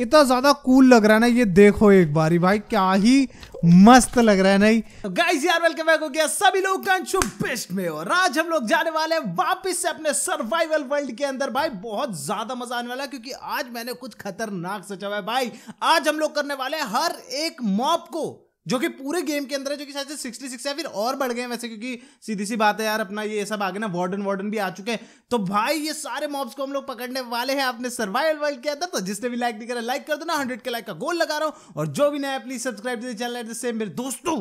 इतना ज्यादा कूल लग रहा है ना ये देखो एक बार भाई क्या ही मस्त लग रहा है नहीं गाइस तो यार वेलकम बैक हो गया सभी लोग बेस्ट में और आज हम लोग जाने वाले हैं वापस से अपने सर्वाइवल वर्ल्ड के अंदर भाई बहुत ज्यादा मजा आने वाला है क्योंकि आज मैंने कुछ खतरनाक सोचा हुआ है भाई आज हम लोग करने वाले हैं हर एक मॉप को जो कि पूरे गेम के अंदर है जो कि शायद से सिक्सटी सिक्स है फिर और बढ़ गए वैसे क्योंकि सीधी सी बात है यार अपना ये सब आगे ना वार्डन वार्डन भी आ चुके हैं तो भाई ये सारे मॉब्स को हम लोग पकड़ने वाले हैं आपने सर्वाइवल वर्ल्ड के अंदर तो जिसने भी लाइक नहीं करा लाइक कर देना हंड्रेड के लाइक का गोल लगा रहा हूँ और जो भी नया प्लीज सब्सक्राइब चैनल सेम मेरे दोस्तों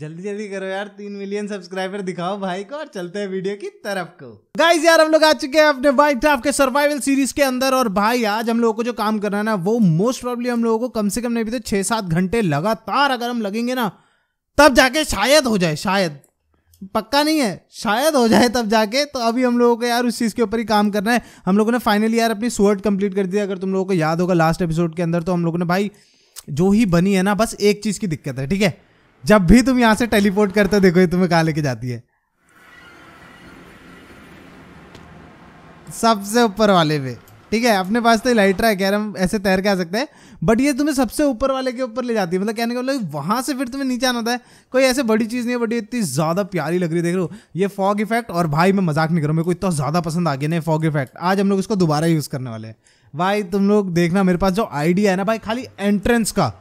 जल्दी जल्दी करो यार तीन मिलियन सब्सक्राइबर दिखाओ भाई को और चलते हैं वीडियो की तरफ को गाइस यार हम लोग आ चुके हैं अपने वाइट टाफ के सर्वाइवल सीरीज के अंदर और भाई आज हम लोगों को जो काम करना है ना वो मोस्ट प्रॉब्ली हम लोगों को कम से कम नहीं भी तो छह सात घंटे लगातार अगर हम लगेंगे ना तब जाके शायद हो जाए शायद पक्का नहीं है शायद हो जाए तब जाके तो अभी हम लोगों को यार उस चीज़ के ऊपर ही काम करना है हम लोगों ने फाइनली यार अपनी स्वर्ड कंप्लीट कर दिया अगर तुम लोगों को याद होगा लास्ट एपिसोड के अंदर तो हम लोगों ने भाई जो ही बनी है ना बस एक चीज़ की दिक्कत है ठीक है जब भी तुम यहां से टेलीपोर्ट करते हो देखो ये तुम्हें कहा लेके जाती है सबसे ऊपर वाले पे ठीक है अपने पास तो लाइटर है कह रहे हम ऐसे तैर के आ सकते हैं बट ये तुम्हें सबसे ऊपर वाले के ऊपर ले जाती है मतलब कहने का मतलब वहां से फिर तुम्हें नीचे आना होता है कोई ऐसे बड़ी चीज़ नहीं है बट ये इतनी ज़्यादा प्यारी लग रही है देख लो ये फॉग इफेक्ट और भाई मैं मजाक नहीं करूँ मेरे को इतना ज़्यादा पसंद आ गया ना फॉग इफेक्ट आज हम लोग इसको दोबारा यूज़ करने वाले हैं भाई तुम लोग देखना मेरे पास जो आइडिया है ना भाई खाली एंट्रेंस का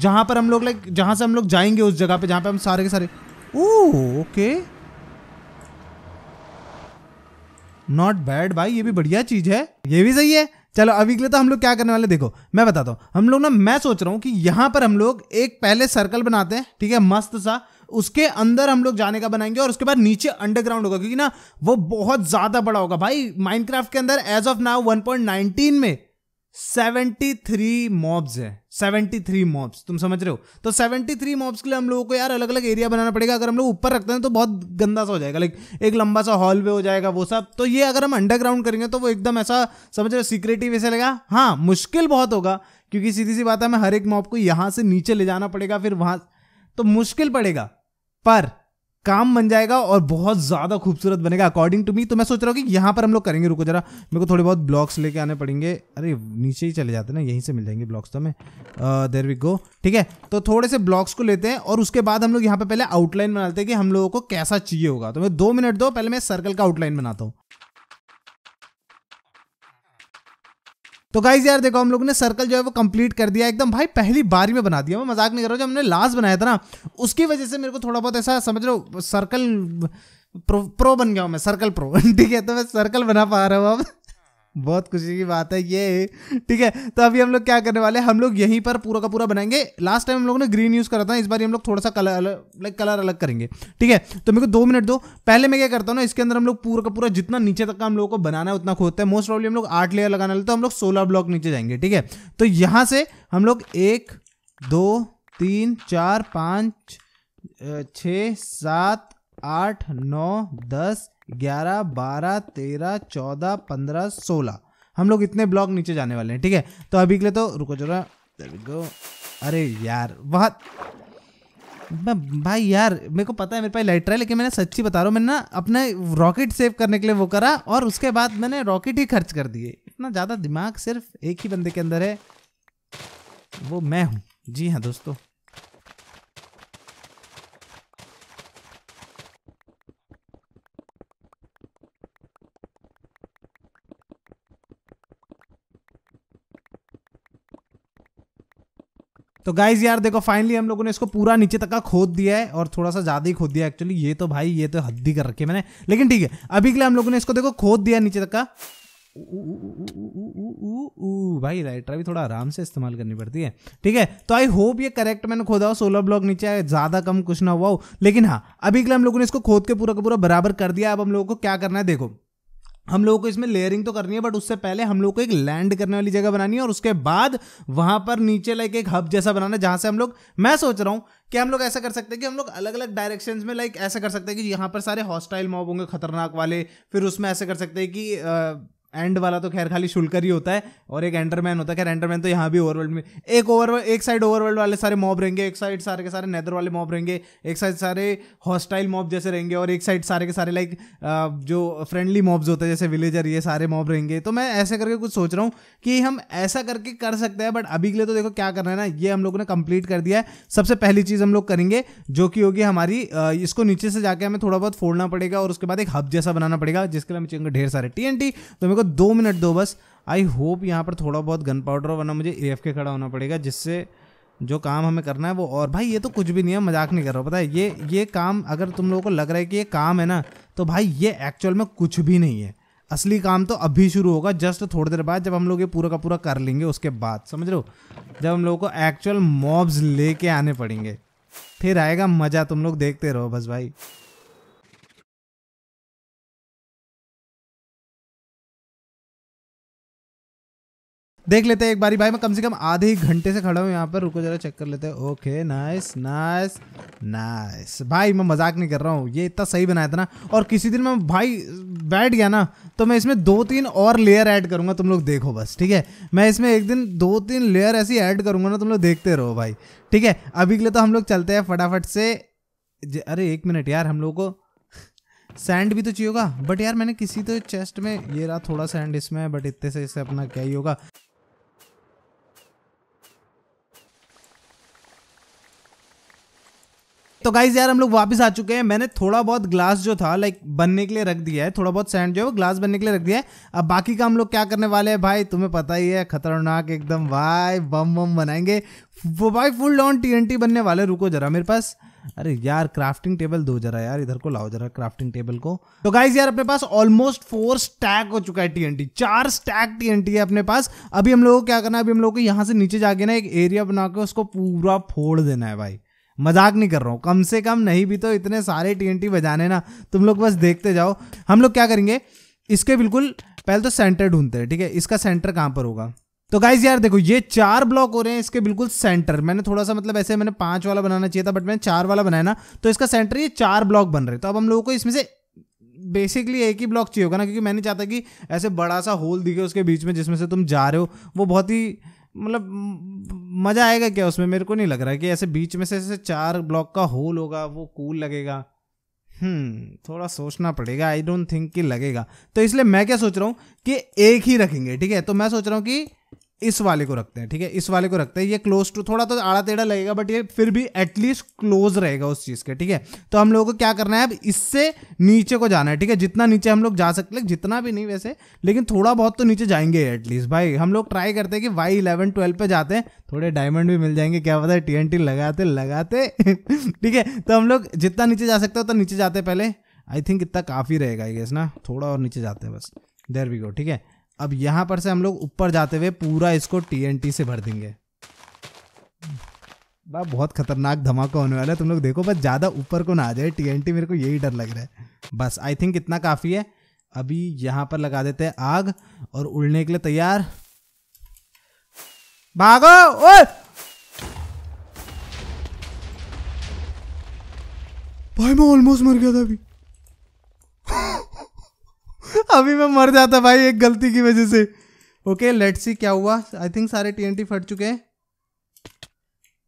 जहाँ पर हम लोग लाइक जहाँ से हम लोग जाएंगे उस जगह पे जहाँ पे हम सारे के सारे ओ ओके नॉट बैड भाई ये भी बढ़िया चीज है ये भी सही है चलो अभी के लिए तो हम लोग क्या करने वाले देखो मैं बताता हूँ हम लोग ना मैं सोच रहा हूँ कि यहाँ पर हम लोग एक पहले सर्कल बनाते हैं ठीक है मस्त सा उसके अंदर हम लोग जाने का बनाएंगे और उसके बाद नीचे अंडरग्राउंड होगा क्योंकि ना वो बहुत ज्यादा बड़ा होगा भाई माइनक्राफ्ट के अंदर एज ऑफ नाउ 1.19 में सेवेंटी थ्री मॉब्स है सेवेंटी थ्री मॉब्स तुम समझ रहे हो तो सेवेंटी थ्री मॉब्स के लिए हम लोगों को यार अलग अलग एरिया बनाना पड़ेगा अगर हम लोग ऊपर रखते हैं तो बहुत गंदा सा हो जाएगा लाइक एक लंबा सा हॉल वे हो जाएगा वो सब तो ये अगर हम अंडरग्राउंड करेंगे तो वो एकदम ऐसा समझ रहे हो सीक्रेटिव ऐसे लगेगा हाँ मुश्किल बहुत होगा क्योंकि सीधी सी बात है हमें हर एक मॉब को यहाँ से नीचे ले जाना पड़ेगा फिर वहाँ तो मुश्किल पड़ेगा पर काम बन जाएगा और बहुत ज़्यादा खूबसूरत बनेगा अकॉर्डिंग टू मी तो मैं सोच रहा हूँ कि यहाँ पर हम लोग करेंगे रुको जरा मेरे को थोड़े बहुत ब्लॉक्स लेके आने पड़ेंगे अरे नीचे ही चले जाते ना यहीं से मिल जाएंगे ब्लॉक्स तो हमें देर वी गो ठीक है तो थोड़े से ब्लॉक्स को लेते हैं और उसके बाद हम लोग यहाँ पर पहले आउटलाइन बनाते हैं कि हम लोगों को कैसा चाहिए होगा तो मैं दो मिनट दो पहले मैं सर्कल का आउटलाइन बनाता हूँ तो गाइज यार देखो हम लोग ने सर्कल जो है वो कंप्लीट कर दिया एकदम भाई पहली बारी में बना दिया मैं मजाक नहीं कर रहा जो हमने लास्ट बनाया था ना उसकी वजह से मेरे को थोड़ा बहुत ऐसा समझ लो सर्कल प्रो, प्रो बन गया हूँ मैं सर्कल प्रो ठीक है तो मैं सर्कल बना पा रहा हूँ अब बहुत खुशी की बात है ये ठीक है तो अभी हम लोग क्या करने वाले हैं हम लोग यहीं पर पूरा का पूरा बनाएंगे लास्ट टाइम हम लोग ने ग्रीन यूज़ करा था इस बार हम लोग थोड़ा सा कलर लाइक कलर अलग करेंगे ठीक है तो मेरे को दो मिनट दो पहले मैं क्या करता हूँ ना इसके अंदर हम लोग पूरा का पूरा जितना नीचे तक का हम लोगों को बनाना है उतना खोदता है मोस्ट प्रॉब्लम हम लोग आठ लेयर लगाने लगते तो हम लोग सोलह ब्लॉक नीचे जाएंगे ठीक है तो यहाँ से हम लोग एक दो तीन चार पाँच छ सात आठ नौ दस ग्यारह बारह तेरह चौदह पंद्रह सोलह हम लोग इतने ब्लॉक नीचे जाने वाले हैं ठीक है तो अभी के लिए तो रुको जरा गो अरे यार बहुत भाई यार मेरे को पता है मेरे पास लाइटर है लेकिन मैंने सच्ची बता रहा हूँ मैंने ना अपने रॉकेट सेव करने के लिए वो करा और उसके बाद मैंने रॉकेट ही खर्च कर दिए इतना ज़्यादा दिमाग सिर्फ एक ही बंदे के अंदर है वो मैं हूँ जी हाँ दोस्तों तो गाइज यार देखो फाइनली हम लोगों ने इसको पूरा नीचे तक का खोद दिया है और थोड़ा सा ज़्यादा ही खोद दिया एक्चुअली ये तो भाई ये तो हद्दी कर रखी है मैंने लेकिन ठीक है अभी के लिए हम लोगों ने इसको देखो खोद दिया नीचे तक का भाई लाइटर भी थोड़ा आराम से इस्तेमाल करनी पड़ती है ठीक है तो आई होप ये करेक्ट मैंने खोदा हो सोलह ब्लॉक नीचे आए ज़्यादा कम कुछ ना हुआ हो लेकिन हाँ अभी के लिए हम लोगों ने इसको खोद के पूरा का पूरा बराबर कर दिया अब हम लोगों को क्या करना है देखो हम लोगों को इसमें लेयरिंग तो करनी है बट उससे पहले हम लोग को एक लैंड करने वाली जगह बनानी है और उसके बाद वहां पर नीचे लाइक एक हब जैसा बनाना है जहां से हम लोग मैं सोच रहा हूं कि हम लोग ऐसा कर सकते हैं कि हम लोग अलग अलग डायरेक्शन में लाइक ऐसा कर सकते हैं कि यहाँ पर सारे हॉस्टाइल मॉब होंगे खतरनाक वाले फिर उसमें ऐसा कर सकते हैं कि एंड वाला तो खैर खाली शुल्कर ही होता है और एक एंडरमैन होता है खैर एंडरमैन तो यहाँ भी ओवरवर्ल्ड में एक ओवरवर्ल्ड एक साइड ओवरवर्ल्ड वाले सारे मॉब रहेंगे एक साइड सारे के सारे नेदर वाले मॉब रहेंगे एक साइड सारे हॉस्टाइल मॉब जैसे रहेंगे और एक साइड सारे के सारे लाइक जो फ्रेंडली मॉब्स होते हैं जैसे विलेजर ये सारे मॉब रहेंगे तो मैं ऐसे करके कुछ सोच रहा हूँ कि हम ऐसा करके कर सकते हैं बट अभी के लिए तो देखो क्या करना है ना ये हम लोगों ने कंप्लीट कर दिया है सबसे पहली चीज़ हम लोग करेंगे जो कि होगी हमारी इसको नीचे से जाके हमें थोड़ा बहुत फोड़ना पड़ेगा और उसके बाद एक हब जैसा बनाना पड़ेगा जिसके लिए हम चाहेंगे ढेर सारे टी तो मेरे को को दो मिनट दो बस आई होप यहाँ पर थोड़ा बहुत गन पाउडर वरना मुझे ए के खड़ा होना पड़ेगा जिससे जो काम हमें करना है वो और भाई ये तो कुछ भी नहीं है मजाक नहीं कर रहा पता है ये ये काम अगर तुम लोगों को लग रहा है कि ये काम है ना तो भाई ये एक्चुअल में कुछ भी नहीं है असली काम तो अभी शुरू होगा जस्ट थोड़ी देर बाद जब हम लोग ये पूरा का पूरा कर लेंगे उसके बाद समझ रहे हो जब हम लोगों को एक्चुअल मॉब्स लेके आने पड़ेंगे फिर आएगा मज़ा तुम लोग देखते रहो बस भाई देख लेते हैं एक बारी भाई मैं कम से कम आधे ही घंटे से खड़ा हूँ यहाँ पर रुको जरा चेक कर लेते हैं ओके नाइस नाइस नाइस भाई मैं मजाक नहीं कर रहा हूँ ये इतना सही बनाया था ना और किसी दिन मैं भाई बैठ गया ना तो मैं इसमें दो तीन और लेयर ऐड करूँगा तुम लोग देखो बस ठीक है मैं इसमें एक दिन दो तीन लेयर ऐसी ऐड करूँगा ना तुम लोग देखते रहो भाई ठीक है अभी के लिए तो हम लोग चलते हैं फटाफट से अरे एक मिनट यार हम लोग को सैंड भी तो चाहिए होगा बट यार मैंने किसी तो चेस्ट में ये रहा थोड़ा सैंड इसमें बट इतने से इससे अपना क्या ही होगा तो गाइज यार हम लोग वापस आ चुके हैं मैंने थोड़ा बहुत ग्लास जो था लाइक बनने के लिए रख दिया है थोड़ा बहुत सैंड जो है ग्लास बनने के लिए रख दिया है अब बाकी का हम लोग क्या करने वाले हैं भाई तुम्हें पता ही है खतरनाक एकदम भाई बम बम बनाएंगे वो भाई फुल डॉन टी बनने वाले रुको जरा मेरे पास अरे यार क्राफ्टिंग टेबल दो जरा यार इधर को लाओ जरा क्राफ्टिंग टेबल को तो गाइज यार अपने पास ऑलमोस्ट फोर स्टैक हो चुका है टीएनटी चार स्टैक टीएनटी है अपने पास अभी हम लोगों को क्या करना है अभी हम लोगों को यहाँ से नीचे जाके ना एक एरिया बना के उसको पूरा फोड़ देना है भाई मजाक नहीं कर रहा हूँ कम से कम नहीं भी तो इतने सारे टी बजाने ना तुम लोग बस देखते जाओ हम लोग क्या करेंगे इसके बिल्कुल पहले तो सेंटर ढूंढते हैं ठीक है इसका सेंटर कहाँ पर होगा तो गाइज यार देखो ये चार ब्लॉक हो रहे हैं इसके बिल्कुल सेंटर मैंने थोड़ा सा मतलब ऐसे मैंने पांच वाला बनाना चाहिए था बट मैंने चार वाला बनाया ना तो इसका सेंटर ये चार ब्लॉक बन रहे तो अब हम लोगों को इसमें से बेसिकली एक ही ब्लॉक चाहिए होगा ना क्योंकि मैं नहीं चाहता कि ऐसे बड़ा सा होल दिखे उसके बीच में जिसमें से तुम जा रहे हो वो बहुत ही मतलब मज़ा आएगा क्या उसमें मेरे को नहीं लग रहा है कि ऐसे बीच में से ऐसे चार ब्लॉक का होल होगा वो कूल लगेगा हम्म थोड़ा सोचना पड़ेगा आई डोंट थिंक कि लगेगा तो इसलिए मैं क्या सोच रहा हूँ कि एक ही रखेंगे ठीक है तो मैं सोच रहा हूँ कि इस वाले को रखते हैं ठीक है इस वाले को रखते हैं ये क्लोज टू थोड़ा तो आड़ा टेढ़ा लगेगा बट ये फिर भी एटलीस्ट क्लोज रहेगा उस चीज़ के ठीक है तो हम लोगों को क्या करना है अब इससे नीचे को जाना है ठीक है जितना नीचे हम लोग जा सकते हैं जितना भी नहीं वैसे लेकिन थोड़ा बहुत तो नीचे जाएंगे एटलीस्ट भाई हम लोग ट्राई करते हैं कि वाई इलेवन ट्वेल्व पे जाते हैं थोड़े डायमंड भी मिल जाएंगे क्या पता टी एन टी लगाते लगाते ठीक है तो हम लोग जितना नीचे जा सकते हो तो नीचे जाते पहले आई थिंक इतना काफ़ी रहेगा ये ना थोड़ा और नीचे जाते हैं बस देर वी गो ठीक है अब यहां पर से हम लोग ऊपर जाते हुए पूरा इसको टीएनटी से भर देंगे बा बहुत खतरनाक धमाका होने वाला है तुम लोग देखो बस ज़्यादा ऊपर को ना आ जाए टीएनटी मेरे को यही डर लग रहा है बस आई थिंक इतना काफ़ी है अभी यहाँ पर लगा देते हैं आग और उड़ने के लिए तैयार भागो ओ भाई मैं ऑलमोस्ट मर गया था अभी अभी मैं मर जाता भाई एक गलती की वजह से ओके लेट सी क्या हुआ आई थिंक सारे टीएनटी फट चुके हैं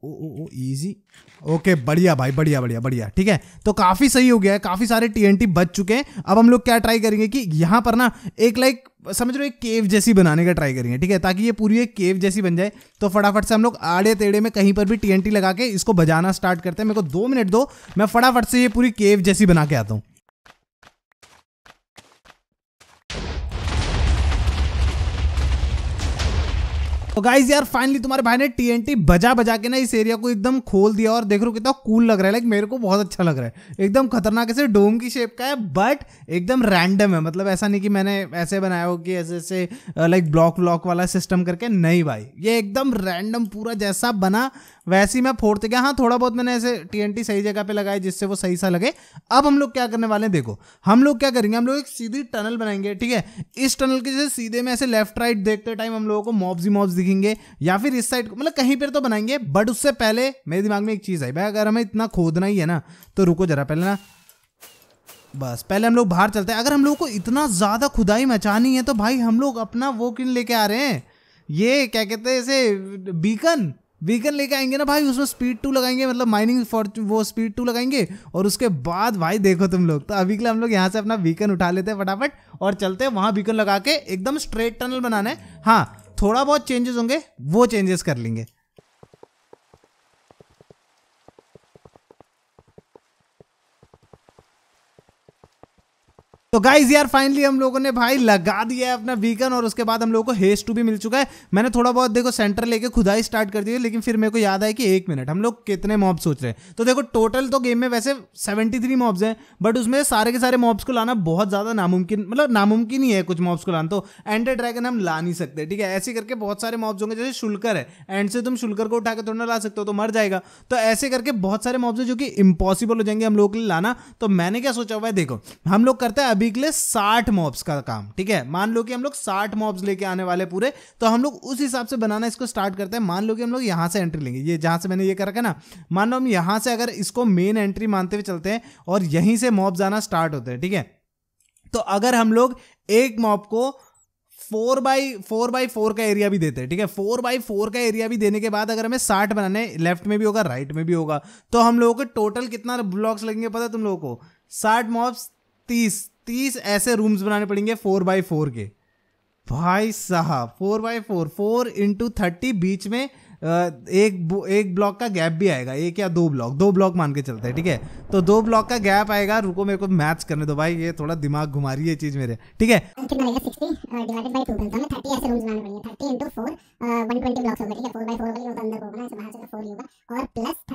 ओ ओ इजी ओके बढ़िया भाई बढ़िया बढ़िया बढ़िया ठीक है तो काफ़ी सही हो गया है काफ़ी सारे टीएनटी बच चुके हैं अब हम लोग क्या ट्राई करेंगे कि यहां पर ना एक लाइक समझ लो एक केव जैसी बनाने का ट्राई करेंगे ठीक है ताकि ये पूरी एक केव जैसी बन जाए तो फटाफट से हम लोग आड़े तेड़े में कहीं पर भी टीएनटी लगा के इसको बजाना स्टार्ट करते हैं मेरे को दो मिनट दो मैं फटाफट से ये पूरी केव जैसी बना के आता हूँ तो गाइज यार फाइनली तुम्हारे भाई ने टीएनटी बजा बजा के ना इस एरिया को एकदम खोल दिया और देख रो कितना कूल लग रहा है लाइक मेरे को बहुत अच्छा लग रहा है एकदम खतरनाक ऐसे डोम की शेप का है बट एकदम रैंडम है मतलब ऐसा नहीं कि मैंने ऐसे बनाया हो कि ऐसे ऐसे लाइक ब्लॉक व्लॉक वाला सिस्टम करके नहीं भाई ये एकदम रैंडम पूरा जैसा बना वैसे ही मैं फोड़ते गया हाँ थोड़ा बहुत मैंने ऐसे टी सही जगह पे लगाए जिससे वो सही सा लगे अब हम लोग क्या करने वाले हैं देखो हम लोग क्या करेंगे हम लोग एक सीधी टनल बनाएंगे ठीक है इस टनल के जैसे सीधे में ऐसे लेफ्ट राइट देखते टाइम हम लोगों को मॉब्स ही मॉब्स दिखेंगे या फिर इस साइड मतलब कहीं पर तो बनाएंगे बट उससे पहले मेरे दिमाग में एक चीज़ आई भाई अगर हमें इतना खोदना ही है ना तो रुको जरा पहले ना बस पहले हम लोग बाहर चलते हैं अगर हम लोग को इतना ज़्यादा खुदाई मचानी है तो भाई हम लोग अपना वो किन लेके आ रहे हैं ये क्या कहते हैं इसे बीकन बीकन लेके आएंगे ना भाई उसमें स्पीड टू लगाएंगे मतलब माइनिंग फॉर वो स्पीड टू लगाएंगे और उसके बाद भाई देखो तुम लोग तो अभी के लिए हम लोग यहाँ से अपना वीकन उठा लेते हैं फटाफट और चलते हैं वहाँ वीकन लगा के एकदम स्ट्रेट टनल बनाना है हाँ थोड़ा बहुत चेंजेस होंगे वो चेंजेस कर लेंगे तो गाइज यार फाइनली हम लोगों ने भाई लगा दिया है अपना बीकन और उसके बाद हम लोगों को हेस टू भी मिल चुका है मैंने थोड़ा बहुत देखो सेंटर लेके खुदाई स्टार्ट कर दी है लेकिन फिर मेरे को याद आया कि एक मिनट हम लोग कितने मॉब सोच रहे हैं तो देखो टोटल तो गेम में वैसे सेवेंटी थ्री मॉब्स हैं बट उसमें सारे के सारे मॉब्स को लाना बहुत ज़्यादा नामुमकिन मतलब नामुमकिन ही है कुछ मॉब्स को लाना तो एंडर ड्रैगन हम ला नहीं सकते ठीक है ऐसे करके बहुत सारे मॉब्स होंगे जैसे शुल्कर है एंड से तुम शुल्कर को उठा के थोड़ा ला सकते हो तो मर जाएगा तो ऐसे करके बहुत सारे मॉब्स है जो कि इम्पॉसिबल हो जाएंगे हम लोग के लिए लाना तो मैंने क्या सोचा हुआ है देखो हम लोग करते हैं अभी अभी के लिए साठ मॉब्स का काम ठीक है मान लो कि हम लोग साठ मॉब्स लेके आने वाले पूरे तो हम लोग उस हिसाब से बनाना इसको स्टार्ट करते हैं मान लो कि हम लोग यहां से एंट्री लेंगे ये जहां से मैंने ये कर रखा ना मान लो हम यहां से अगर इसको मेन एंट्री मानते हुए चलते हैं और यहीं से मॉब्स आना स्टार्ट होते हैं ठीक है तो अगर हम लोग एक मॉब को four by four by four का एरिया भी देते हैं ठीक है फोर बाई फोर का एरिया भी देने के बाद अगर हमें साठ बनाने लेफ्ट में भी होगा राइट में भी होगा तो हम लोगों को टोटल कितना ब्लॉक्स लगेंगे पता है तुम लोगों को साठ मॉब्स तीस तीस ऐसे रूम्स बनाने पड़ेंगे फोर बाई फोर के भाई साहब four by four four into thirty बीच में एक एक ब्लॉक का गैप भी आएगा एक या दो ब्लॉक दो ब्लॉक मान के चलते हैं ठीक है थीके? तो दो ब्लॉक का गैप आएगा रुको मेरे को मैच करने दो भाई ये थोड़ा दिमाग घुमा रही है चीज मेरे ठीक है और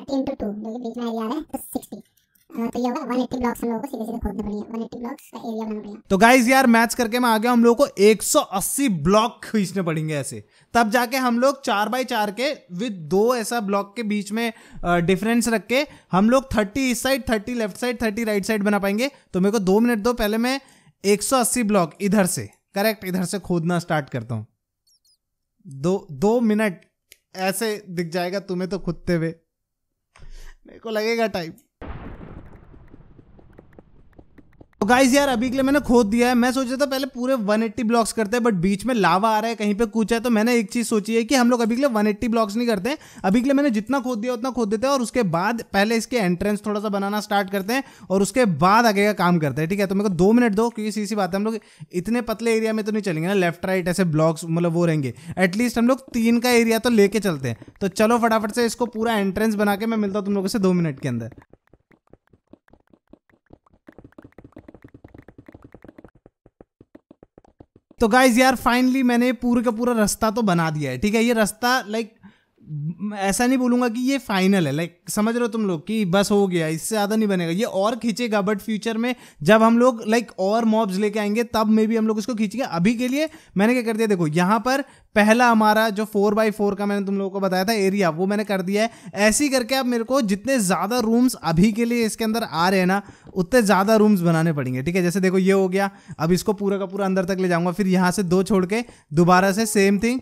हाँ, तो गाइज तो यार मैच करके मैं आ गया हम लोग को 180 ब्लॉक खींचने पड़ेंगे ऐसे तब जाके हम लोग चार बाई चार के विद दो ऐसा ब्लॉक के बीच में डिफरेंस रख के हम लोग थर्टी इस side thirty left side thirty right side बना पाएंगे तो मेरे को दो मिनट दो पहले मैं 180 ब्लॉक इधर से करेक्ट इधर से खोदना स्टार्ट करता हूँ दो दो मिनट ऐसे दिख जाएगा तुम्हें तो खुदते हुए मेरे को लगेगा टाइम तो गाइज यार अभी के लिए मैंने खोद दिया है मैं सोचा था पहले पूरे 180 ब्लॉक्स करते हैं बट बीच में लावा आ रहा है कहीं पे कुछ है तो मैंने एक चीज सोची है कि हम लोग अभी के लिए 180 ब्लॉक्स नहीं करते अभी के लिए मैंने जितना खोद दिया उतना खोद देते हैं और उसके बाद पहले इसके एंट्रेंस थोड़ा सा बनाना स्टार्ट करते हैं और उसके बाद आगे का काम करते हैं ठीक है तो मेरे को दो मिनट दो क्योंकि सी बात है हम लोग इतने पतले एरिया में तो नहीं चलेंगे ना लेफ्ट राइट ऐसे ब्लॉक्स मतलब वो रहेंगे एटलीस्ट हम लोग तीन का एरिया तो लेके चलते हैं तो चलो फटाफट से इसको पूरा एंट्रेंस बना के मैं मिलता हूँ तुम लोगों से दो मिनट के अंदर तो गाइज यार फाइनली मैंने पूरे का पूरा रास्ता तो बना दिया है ठीक है ये रास्ता लाइक ऐसा नहीं बोलूंगा कि ये फाइनल है लाइक समझ रहे हो तुम लोग कि बस हो गया इससे ज़्यादा नहीं बनेगा ये और खींचेगा बट फ्यूचर में जब हम लोग लाइक और मॉब्स लेके आएंगे तब मे भी हम लोग इसको खींचेंगे अभी के लिए मैंने क्या कर दिया देखो यहां पर पहला हमारा जो फोर बाई फोर का मैंने तुम लोगों को बताया था एरिया वो मैंने कर दिया है ऐसी करके आप मेरे को जितने ज़्यादा रूम्स अभी के लिए इसके अंदर आ रहे हैं ना उतने ज़्यादा रूम्स बनाने पड़ेंगे ठीक है जैसे देखो ये हो गया अब इसको पूरा का पूरा अंदर तक ले जाऊंगा फिर यहां से दो छोड़ के दोबारा से सेम थिंग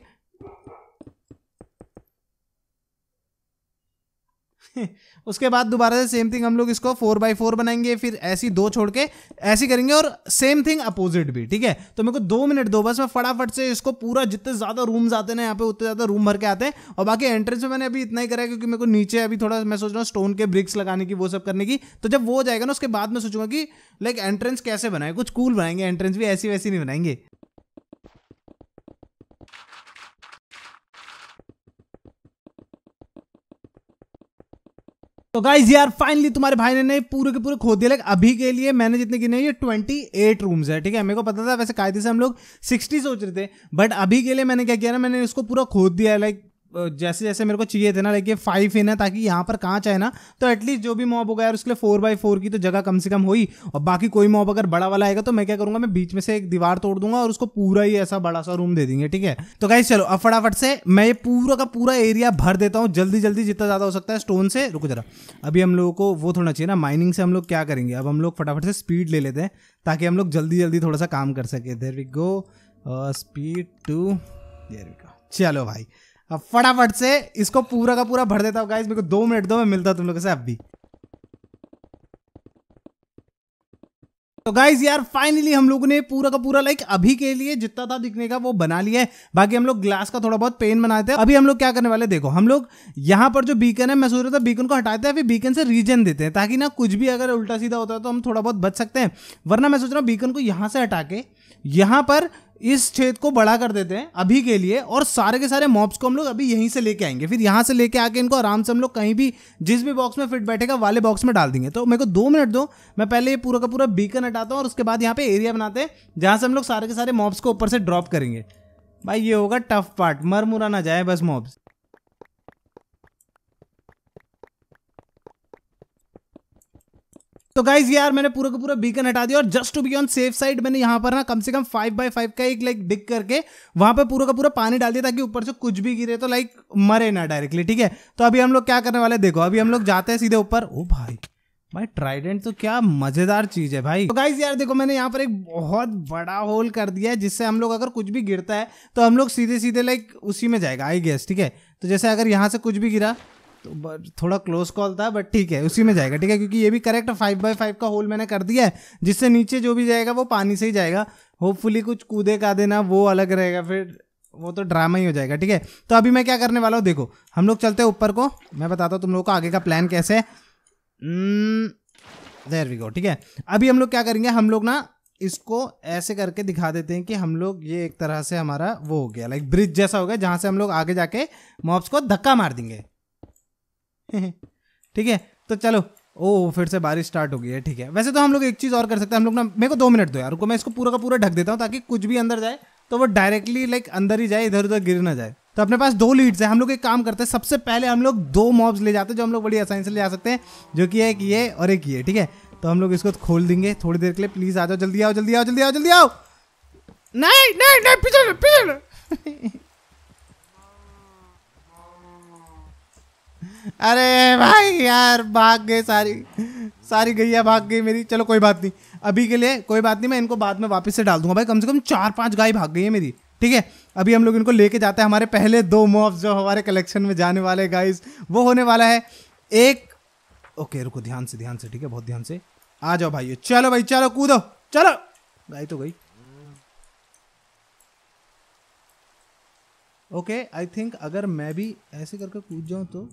उसके बाद दोबारा से सेम थिंग हम लोग इसको फोर बाई फोर बनाएंगे फिर ऐसी दो छोड़ के ऐसी करेंगे और सेम थिंग अपोजिट भी ठीक है तो मेरे को दो मिनट दो बस मैं फटाफट से इसको पूरा जितने ज़्यादा रूम्स आते हैं यहाँ पे उतने ज़्यादा रूम भर के आते हैं और बाकी एंट्रेंस में मैंने अभी इतना ही करा क्योंकि मेरे को नीचे अभी थोड़ा मैं सोच रहा हूँ स्टोन के ब्रिक्स लगाने की वो सब करने की तो जब वो जाएगा ना उसके बाद मैं सोचूंगा कि लाइक एंट्रेंस कैसे बनाए कुछ कूल बनाएंगे एंट्रेंस भी ऐसी वैसी नहीं बनाएंगे तो गाइज यार फाइनली तुम्हारे भाई ने, ने पूरे के पूरे खोद दिया लाइक अभी के लिए मैंने जितने गिने ये ट्वेंटी एट रूम्स है ठीक है मेरे को पता था वैसे कायदे से हम लोग सिक्सटी सोच रहे थे बट अभी के लिए मैंने क्या किया ना मैंने इसको पूरा खोद दिया है लाइक जैसे जैसे मेरे को चाहिए थे ना लेकिन फाइव इन है ताकि यहाँ पर कांच है ना तो एटलीस्ट जो भी मॉब होगा गया उसके लिए फोर बाई फोर की तो जगह कम से कम हुई और बाकी कोई मॉब अगर बड़ा वाला आएगा तो मैं क्या करूंगा मैं बीच में से एक दीवार तोड़ दूंगा और उसको पूरा ही ऐसा बड़ा सा रूम दे देंगे ठीक है तो गाइज चलो अब फटाफट से मैं ये पूरा का पूरा एरिया भर देता हूँ जल्दी जल्दी जितना ज़्यादा हो सकता है स्टोन से रुको जरा अभी हम लोगों को वो थोड़ा चाहिए ना माइनिंग से हम लोग क्या करेंगे अब हम लोग फटाफट से स्पीड ले लेते हैं ताकि हम लोग जल्दी जल्दी थोड़ा सा काम कर सके there we go speed two there we go चलो भाई फटाफट से इसको पूरा का पूरा भर देता हूँ गाइस मेरे को दो मिनट दो मैं मिलता हूँ तुम लोगों से अब भी तो गाइज यार फाइनली हम लोगों ने पूरा का पूरा लाइक अभी के लिए जितना था दिखने का वो बना लिया है बाकी हम लोग ग्लास का थोड़ा बहुत पेन बनाते हैं अभी हम लोग क्या करने वाले देखो हम लोग यहाँ पर जो बीकन है मैं सोच रहा था बीकन को हटाते हैं अभी बीकन से रीजन देते हैं ताकि ना कुछ भी अगर उल्टा सीधा होता है तो हम थोड़ा बहुत बच सकते हैं वरना मैं सोच रहा हूँ बीकन को यहाँ से हटा के यहाँ पर इस छेद को बड़ा कर देते हैं अभी के लिए और सारे के सारे मॉब्स को हम लोग अभी यहीं से लेके आएंगे फिर यहाँ से लेके आके इनको आराम से हम लोग कहीं भी जिस भी बॉक्स में फिट बैठेगा वाले बॉक्स में डाल देंगे तो मेरे को दो मिनट दो मैं पहले ये पूरा का पूरा बीकन हटाता हूँ और उसके बाद यहाँ पे एरिया बनाते हैं जहाँ से हम लोग सारे के सारे मॉब्स को ऊपर से ड्रॉप करेंगे भाई ये होगा टफ पार्ट मर मुरा ना जाए बस मॉब्स तो गाइज यार मैंने पूरा का पूरा बीकन हटा दिया और just to be on safe side मैंने यहाँ पर ना कम से कम फाइव बाई फाइव का एक लाइक डिग करके वहां पर पूरा का पूरा पानी डाल दिया ताकि ऊपर से कुछ भी गिरे तो लाइक मरे ना डायरेक्टली ठीक है तो अभी हम लोग क्या करने वाले देखो अभी हम लोग जाते हैं सीधे ऊपर ओ भाई भाई ट्राइडेंट तो क्या मजेदार चीज है भाई तो गाइज यार देखो मैंने यहाँ पर एक बहुत बड़ा होल कर दिया है जिससे हम लोग अगर कुछ भी गिरता है तो हम लोग सीधे सीधे लाइक उसी में जाएगा आई गेस ठीक है तो जैसे अगर यहाँ से कुछ भी गिरा तो थोड़ा क्लोज कॉल था बट ठीक है उसी में जाएगा ठीक है क्योंकि ये भी करेक्ट फाइव बाई फाइव का होल मैंने कर दिया है जिससे नीचे जो भी जाएगा वो पानी से ही जाएगा होपफुली कुछ कूदे का देना वो अलग रहेगा फिर वो तो ड्रामा ही हो जाएगा ठीक है तो अभी मैं क्या करने वाला हूँ देखो हम लोग चलते हैं ऊपर को मैं बताता हूँ तुम लोग को आगे का प्लान कैसे है देर वी गो ठीक है अभी हम लोग क्या करेंगे हम लोग ना इसको ऐसे करके दिखा देते हैं कि हम लोग ये एक तरह से हमारा वो हो गया लाइक ब्रिज जैसा हो गया जहाँ से हम लोग आगे जाके मॉब्स को धक्का मार देंगे ठीक है तो चलो ओ फिर से बारिश स्टार्ट हो गई है ठीक है वैसे तो हम लोग एक चीज़ और कर सकते हैं हम लोग ना मेरे को दो मिनट दो यार रुको मैं इसको पूरा का पूरा ढक देता हूँ ताकि कुछ भी अंदर जाए तो वो डायरेक्टली लाइक अंदर ही जाए इधर उधर गिर ना जाए तो अपने पास दो लीड्स हैं हम लोग एक काम करते हैं सबसे पहले हम लोग दो मॉब्स ले जाते हैं जो हम लोग बड़ी आसानी से ले जा सकते हैं जो कि एक ये और एक ये ठीक है तो हम लोग इसको खोल देंगे थोड़ी देर के लिए प्लीज़ आ जाओ जल्दी आओ जल्दी आओ जल्दी आओ जल्दी आओ नहीं नहीं नहीं पीछे पीछे अरे भाई यार भाग गए सारी सारी गैया भाग गई मेरी चलो कोई बात नहीं अभी के लिए कोई बात नहीं मैं इनको बाद में वापस से डाल दूंगा भाई कम से कम चार पांच गाय भाग गई है मेरी ठीक है अभी हम लोग इनको लेके जाते हैं हमारे पहले दो मॉफ जो हमारे कलेक्शन में जाने वाले गाइज वो होने वाला है एक ओके रुको ध्यान से ध्यान से ठीक है बहुत ध्यान से आ जाओ भाई चलो भाई चलो कूदो चलो गाय तो गई ओके आई थिंक अगर मैं भी ऐसे करके कूद जाऊं तो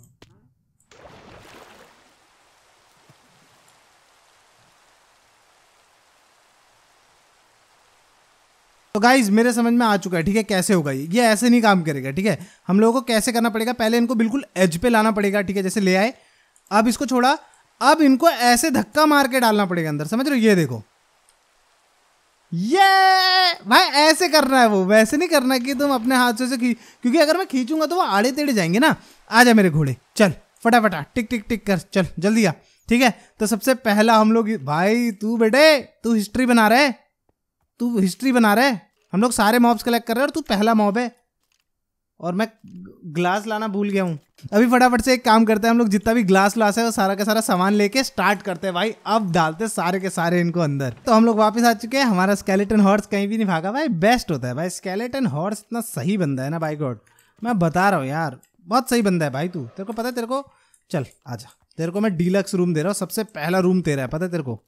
तो गाइज मेरे समझ में आ चुका है ठीक है कैसे होगा ये ये ऐसे नहीं काम करेगा ठीक है हम लोगों को कैसे करना पड़ेगा पहले इनको बिल्कुल एज पे लाना पड़ेगा ठीक है जैसे ले आए अब इसको छोड़ा अब इनको ऐसे धक्का मार के डालना पड़ेगा अंदर समझ रहे हो ये देखो ये भाई ऐसे करना है वो वैसे नहीं करना कि तुम अपने हाथ से खी क्योंकि अगर मैं खींचूंगा तो वो आड़े तेड़े जाएंगे ना आ जा मेरे घोड़े चल फटाफटा टिक टिक टिक कर चल जल्दी आ ठीक है तो सबसे पहला हम लोग भाई तू बेटे तू हिस्ट्री बना रहे है तू हिस्ट्री बना रहा है हम लोग सारे मॉब्स कलेक्ट कर रहे हैं और तू पहला मॉब है और मैं ग्लास लाना भूल गया हूँ अभी फटाफट से एक काम करते हैं हम लोग जितना भी ग्लास व्लास है वो सारा का सारा सामान लेके स्टार्ट करते हैं भाई अब डालते सारे के सारे इनको अंदर तो हम लोग वापस आ चुके हैं हमारा स्केलेटन हॉर्स कहीं भी नहीं भागा भाई बेस्ट होता है भाई स्केलेटन हॉर्स इतना सही बंदा है ना भाई गॉड मैं बता रहा हूँ यार बहुत सही बंदा है भाई तू तेरे को पता है तेरे को चल आजा तेरे को मैं डीलक्स रूम दे रहा हूँ सबसे पहला रूम तेरा है पता है तेरे को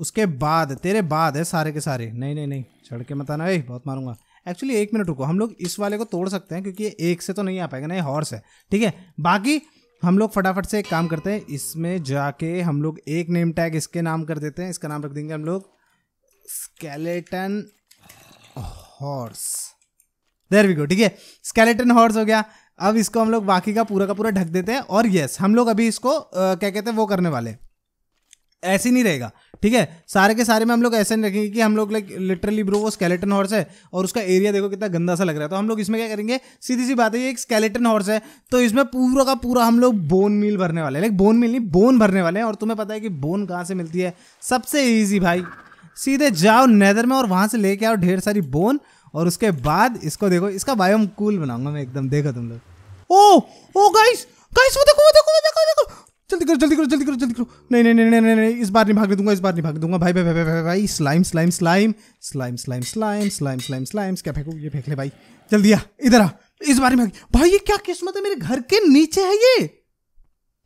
उसके बाद तेरे बाद है सारे के सारे नहीं नहीं नहीं चढ़ के मत आना भाई बहुत मारूंगा एक्चुअली एक मिनट रुको हम लोग इस वाले को तोड़ सकते हैं क्योंकि ये एक से तो नहीं आ पाएगा ना ये हॉर्स है ठीक है बाकी हम लोग फटाफट से एक काम करते हैं इसमें जाके हम लोग एक नेम टैग इसके नाम कर देते हैं इसका नाम रख देंगे हम लोग skeleton horse there we go ठीक है स्केलेटन हॉर्स हो गया अब इसको हम लोग बाकी का पूरा का पूरा ढक देते हैं और यस हम लोग अभी इसको क्या कहते हैं वो करने वाले ऐसे नहीं रहेगा ठीक है सारे के सारे में हम लोग ऐसे नहीं रखेंगे कि हम लोग लाइक लिटरली ब्रो वो स्केलेटन हॉर्स है और उसका एरिया देखो कितना गंदा सा लग रहा है तो हम लोग इसमें क्या करेंगे सीधी सी बात है ये एक स्केलेटन हॉर्स है तो इसमें पूरा का पूरा हम लोग बोन मील भरने वाले हैं लाइक बोन मील नहीं बोन भरने वाले हैं और तुम्हें पता है कि बोन कहाँ से मिलती है सबसे ईजी भाई सीधे जाओ नैदर में और वहाँ से लेके आओ ढेर सारी बोन और उसके बाद इसको देखो इसका बायोम कूल बनाऊंगा मैं एकदम देखो तुम लोग ओ ओ गाइस गाइस वो देखो वो देखो वो देखो देखो जल्दी करो जल्दी करो जल्दी करो जल्दी करो नहीं नहीं नहीं नहीं नहीं नहीं इस बार नहीं भागने दूंगा इस बार नहीं भागने दूंगा भाई भाई भाई भाई slime slime slime slime slime slime slime slime slime क्या फेंको ये फेंक ले भाई जल्दी आ इधर आ इस बार नहीं भाग भाई ये क्या किस्मत है मेरे घर के नीचे है ये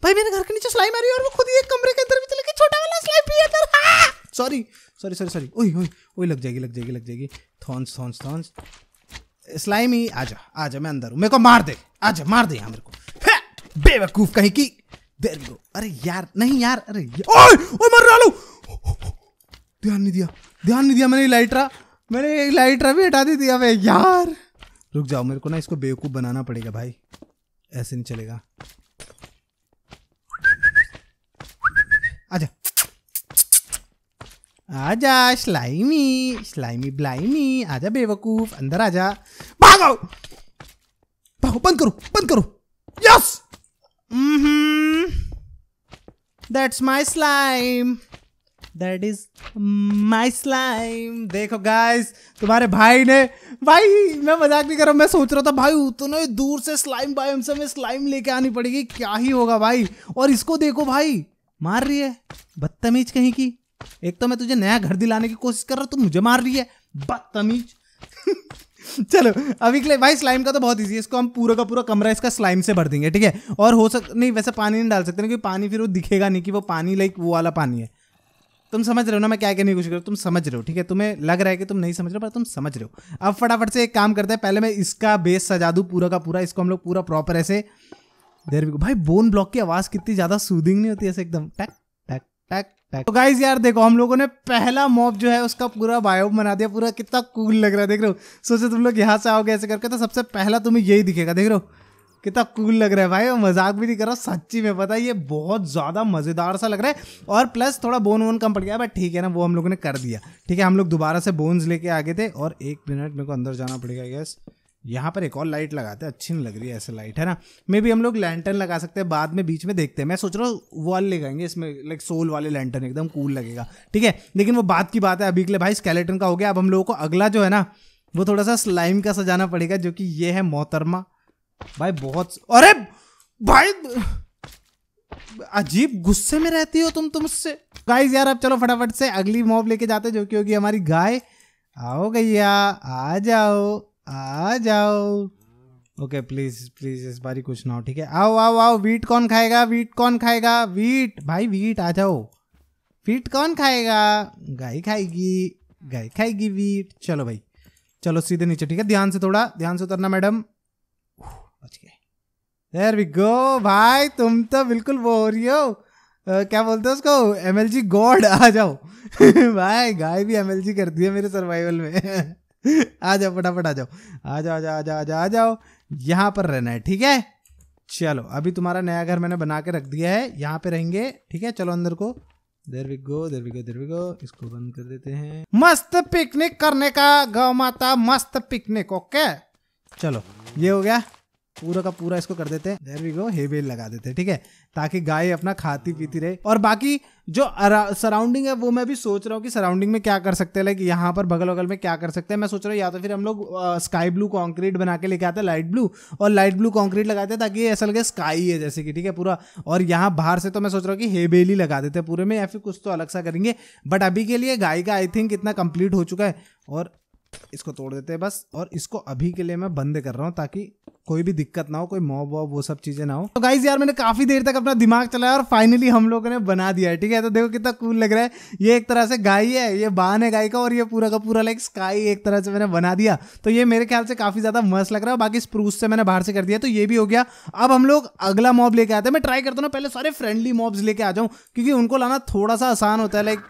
भाई मेरे घर के नीचे स्लाइम आ रही है और वो खुद ही कमरे के अंदर भी चले गए छोटा वाला स्लाइम भी अंदर सॉरी सॉरी सॉरी सॉरी ओए ओए ओए लग जाएगी लग जाएगी लग जाएगी थॉन्स थॉन्स थॉन्स स्लाइम ही आजा आजा मैं अंदर हूँ मेरे को मार दे आजा मार दे यहाँ मेरे को हाँ! बेवकूफ कहीं की देयर गो अरे यार नहीं यार अरे ओए ओ मर रहा लो ध्यान नहीं दिया ध्यान नहीं दिया मैंने लाइटरा मैंने लाइटरा भी हटा दी दिया मैं यार रुक जाओ मेरे को ना इसको बेवकूफ़ बनाना पड़ेगा भाई ऐसे नहीं चलेगा आजा आजा स्लाइमी स्लाइमी ब्लाइमी आजा बेवकूफ अंदर आजा भागो भागो बंद करो बंद करो yes Mm-hmm. That's my slime. That is my slime. देखो गाइस तुम्हारे भाई ने भाई मैं मजाक नहीं कर रहा मैं सोच रहा था भाई उतने दूर से स्लाइम भाई हमसे मैं स्लाइम लेके आनी पड़ेगी क्या ही होगा भाई और इसको देखो भाई मार रही है बदतमीज कहीं की एक तो मैं तुझे नया घर दिलाने की कोशिश कर रहा हूँ तुम मुझे मार रही है बदतमीज चलो अभी भाई स्लाइम का तो बहुत ईजी है इसको हम पूरा का पूरा कमरा इसका स्लाइम से भर देंगे ठीक है और हो सक नहीं वैसे पानी नहीं डाल सकते ना क्योंकि पानी फिर वो दिखेगा नहीं कि वो पानी लाइक वो वाला पानी है तुम समझ रहे हो ना मैं क्या कहने की कोशिश कर तुम समझ रहे हो ठीक है तुम्हें लग रहा है कि तुम नहीं समझ रहे हो पर तुम समझ रहे हो अब फटाफट से एक काम करते हैं पहले मैं इसका बेस सजा दूँ पूरा का पूरा इसको हम लोग पूरा प्रॉपर ऐसे देर भी भाई बोन ब्लॉक की आवाज़ कितनी ज़्यादा सूदिंग नहीं होती ऐसे एकदम टक टक टक तो गाइज यार देखो हम लोगों ने पहला मॉब जो है उसका पूरा बायो बना दिया पूरा कितना कूल लग रहा है देख रहे हो सोचो तुम लोग यहाँ से आओगे ऐसे करके तो सबसे पहला तुम्हें यही दिखेगा देख रहे हो कितना कूल लग रहा है भाई मजाक भी नहीं कर रहा सच्ची में पता है ये बहुत ज़्यादा मज़ेदार सा लग रहा है और प्लस थोड़ा बोन वोन कम पड़ गया बट ठीक है ना वो हम लोगों ने कर दिया ठीक है हम लोग दोबारा से बोन्स लेके आ गए थे और एक मिनट मेरे को अंदर जाना पड़ेगा यस yes. यहाँ पर एक और लाइट लगाते हैं अच्छी नहीं लग रही है ऐसे लाइट है ना मे भी हम लोग लैंटर्न लगा सकते हैं बाद में बीच में देखते हैं मैं सोच रहा हूँ वॉल ले जाएंगे इसमें लाइक सोल वाले लैंटर्न एकदम कूल लगेगा ठीक है लेकिन वो बात की बात है अभी के लिए भाई स्केलेटन का हो गया अब हम लोगों को अगला जो है ना वो थोड़ा सा स्लाइम का सजाना पड़ेगा जो कि ये है मोहतरमा भाई बहुत अरे भाई अजीब गुस्से में रहती हो तुम तुमसे गाइस यार अब चलो फटाफट से अगली मॉब लेके जाते जो कि होगी हमारी गाय आओ गैया आ जाओ आ जाओ ओके प्लीज प्लीज इस बारी कुछ ना हो ठीक है आओ आओ आओ वीट कौन खाएगा वीट कौन खाएगा वीट भाई वीट आ जाओ वीट कौन खाएगा गाय खाएगी गाय खाएगी वीट चलो भाई चलो सीधे नीचे ठीक है ध्यान से थोड़ा ध्यान से उतरना मैडम बच गए देर वी गो भाई तुम तो बिल्कुल वो हो रही हो Uh, क्या बोलते हो उसको एम एल जी गॉड आ जाओ भाई गाय भी एम एल जी करती है मेरे सर्वाइवल में आ जाओ फटाफट आ जाओ आ जाओ आ जाओ आ जाओ आ जाओ आ जाओ यहाँ पर रहना है ठीक है चलो अभी तुम्हारा नया घर मैंने बना के रख दिया है यहाँ पे रहेंगे ठीक है चलो अंदर को there we go there we go there we go इसको बंद कर देते हैं मस्त पिकनिक करने का गौ माता मस्त पिकनिक ओके चलो ये हो गया पूरा का पूरा इसको कर देते हैं देर वी गो लगा देते हैं ठीक है ताकि गाय अपना खाती पीती रहे और बाकी जो सराउंडिंग है वो मैं भी सोच रहा हूँ कि सराउंडिंग में क्या कर सकते हैं लाइक यहाँ पर बगल बगल में क्या कर सकते हैं मैं सोच रहा हूँ या तो फिर हम लोग स्काई ब्लू कॉन्क्रीट बना के लेके आते हैं लाइट ब्लू और लाइट ब्लू कॉन्क्रीट लगाते हैं ताकि ऐसा लगे स्काई है जैसे कि ठीक है पूरा और यहाँ बाहर से तो मैं सोच रहा हूँ कि हेबेली लगा देते हैं पूरे में या फिर कुछ तो अलग सा करेंगे बट अभी के लिए गाय का आई थिंक इतना कंप्लीट हो चुका है और इसको तोड़ देते हैं बस और इसको अभी के लिए मैं बंद कर रहा हूँ ताकि कोई भी दिक्कत ना हो कोई मॉब वॉब वो सब चीजें ना हो तो गाइज यार मैंने काफी देर तक अपना दिमाग चलाया और फाइनली हम लोगों ने बना दिया है ठीक है तो देखो कितना कूल लग रहा है ये एक तरह से गाय है ये बाहन है गाय का और ये पूरा का पूरा लाइक स्काई एक तरह से मैंने बना दिया तो ये मेरे ख्याल से काफी ज्यादा मस्त लग रहा है बाकी स्प्रूस से मैंने बाहर से कर दिया तो ये भी हो गया अब हम लोग अगला मॉब लेके आते हैं मैं ट्राई करता हूँ पहले सारे फ्रेंडली मॉब्स लेके आ जाऊँ क्योंकि उनको लाना थोड़ा सा आसान होता है लाइक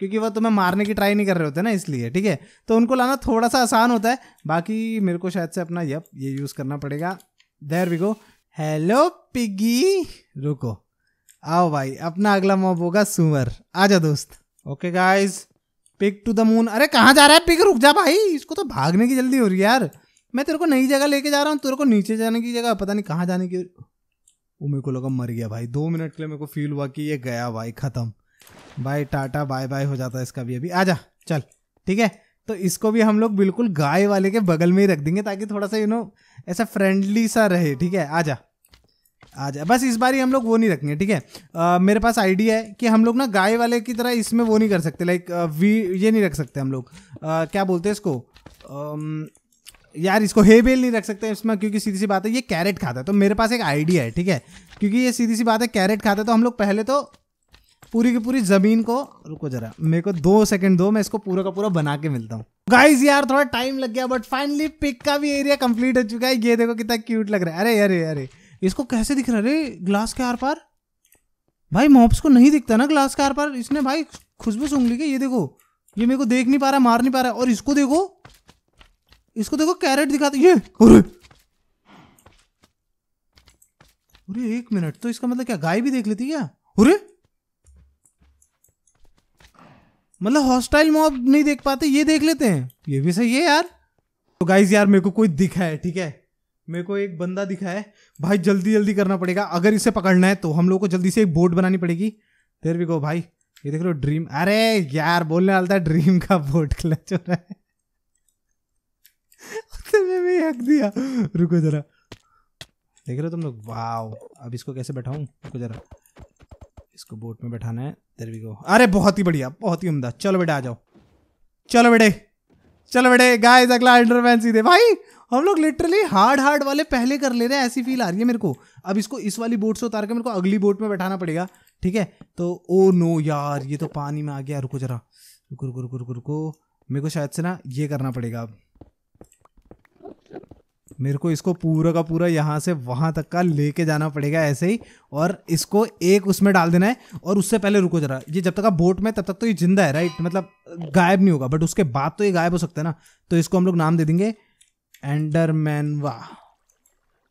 क्योंकि वो तुम्हें मारने की ट्राई नहीं कर रहे होते ना इसलिए ठीक है तो उनको लाना थोड़ा सा आसान होता है बाकी मेरे को शायद से अपना यप ये यूज़ करना पड़ेगा there we go hello piggy रुको आओ भाई अपना अगला मॉब होगा सुअर जा दोस्त okay guys pig to the moon अरे कहाँ जा रहा है पिक रुक जा भाई इसको तो भागने की जल्दी हो रही है यार मैं तेरे को नई जगह लेके जा रहा हूँ तेरे को नीचे जाने की जगह पता नहीं कहाँ जाने की वो मेरे को लगा मर गया भाई दो मिनट के लिए मेरे को फील हुआ कि ये गया भाई ख़त्म बाय टाटा बाय बाय हो जाता है इसका भी अभी आजा चल ठीक है तो इसको भी हम लोग बिल्कुल गाय वाले के बगल में ही रख देंगे ताकि थोड़ा सा यू नो ऐसा फ्रेंडली सा रहे ठीक है आजा आजा बस इस बार ही हम लोग वो नहीं रखेंगे ठीक है मेरे पास आइडिया है कि हम लोग ना गाय वाले की तरह इसमें वो नहीं कर सकते लाइक वी ये नहीं रख सकते हम लोग क्या बोलते हैं इसको आ, यार इसको हे बेल नहीं रख सकते इसमें क्योंकि सीधी सी बात है ये कैरेट खाता है तो मेरे पास एक आइडिया है ठीक है क्योंकि ये सीधी सी बात है कैरेट खाता है तो हम लोग पहले तो पूरी की पूरी ज़मीन को रुको जरा मेरे को दो सेकंड दो मैं इसको पूरा का पूरा बना के मिलता हूँ गाइज यार थोड़ा टाइम लग गया बट फाइनली पिक का भी एरिया कंप्लीट हो चुका है ये देखो कितना क्यूट लग रहा है अरे अरे अरे इसको कैसे दिख रहा है अरे ग्लास के आर पार भाई मॉप्स को नहीं दिखता ना ग्लास के आर पार इसने भाई खुशबू सूंघ ली ये देखो ये मेरे को देख नहीं पा रहा मार नहीं पा रहा और इसको देखो इसको देखो कैरेट दिखाते ये अरे अरे एक मिनट तो इसका मतलब क्या गाय भी देख लेती क्या अरे मतलब हॉस्टाइल मॉब नहीं देख पाते ये देख लेते हैं ये भी सही है यार तो गाइज यार मेरे को कोई दिखा है ठीक है मेरे को एक बंदा दिखा है भाई जल्दी जल्दी करना पड़ेगा अगर इसे पकड़ना है तो हम लोग को जल्दी से एक बोट बनानी पड़ेगी देर भी को भाई ये देख लो ड्रीम अरे यार बोलने वाला था ड्रीम का बोट क्लच हो रहा है भी हक दिया रुको जरा देख रहे हो तुम लोग वाह अब इसको कैसे बैठाऊं रुको जरा इसको बोट में बैठाना है देर वी गो अरे बहुत ही बढ़िया बहुत ही उम्दा चलो बेटे आ जाओ चलो बेटे चलो बेटे गाइस अगला अंडरमैन दे भाई हम लोग लिटरली हार्ड हार्ड वाले पहले कर ले रहे हैं ऐसी फील आ रही है मेरे को अब इसको इस वाली बोट से उतार के मेरे को अगली बोट में बैठाना पड़ेगा ठीक है तो ओ oh नो यार ये तो पानी में आ गया रुको जरा रुको रुको रुको रुको मेरे को शायद से ना ये करना पड़ेगा अब मेरे को इसको पूरा का पूरा यहाँ से वहाँ तक का लेके जाना पड़ेगा ऐसे ही और इसको एक उसमें डाल देना है और उससे पहले रुको जरा ये जब तक आप बोट में तब तक तो ये जिंदा है राइट मतलब गायब नहीं होगा बट उसके बाद तो ये गायब हो सकता है ना तो इसको हम लोग नाम दे देंगे एंडरमैन वाह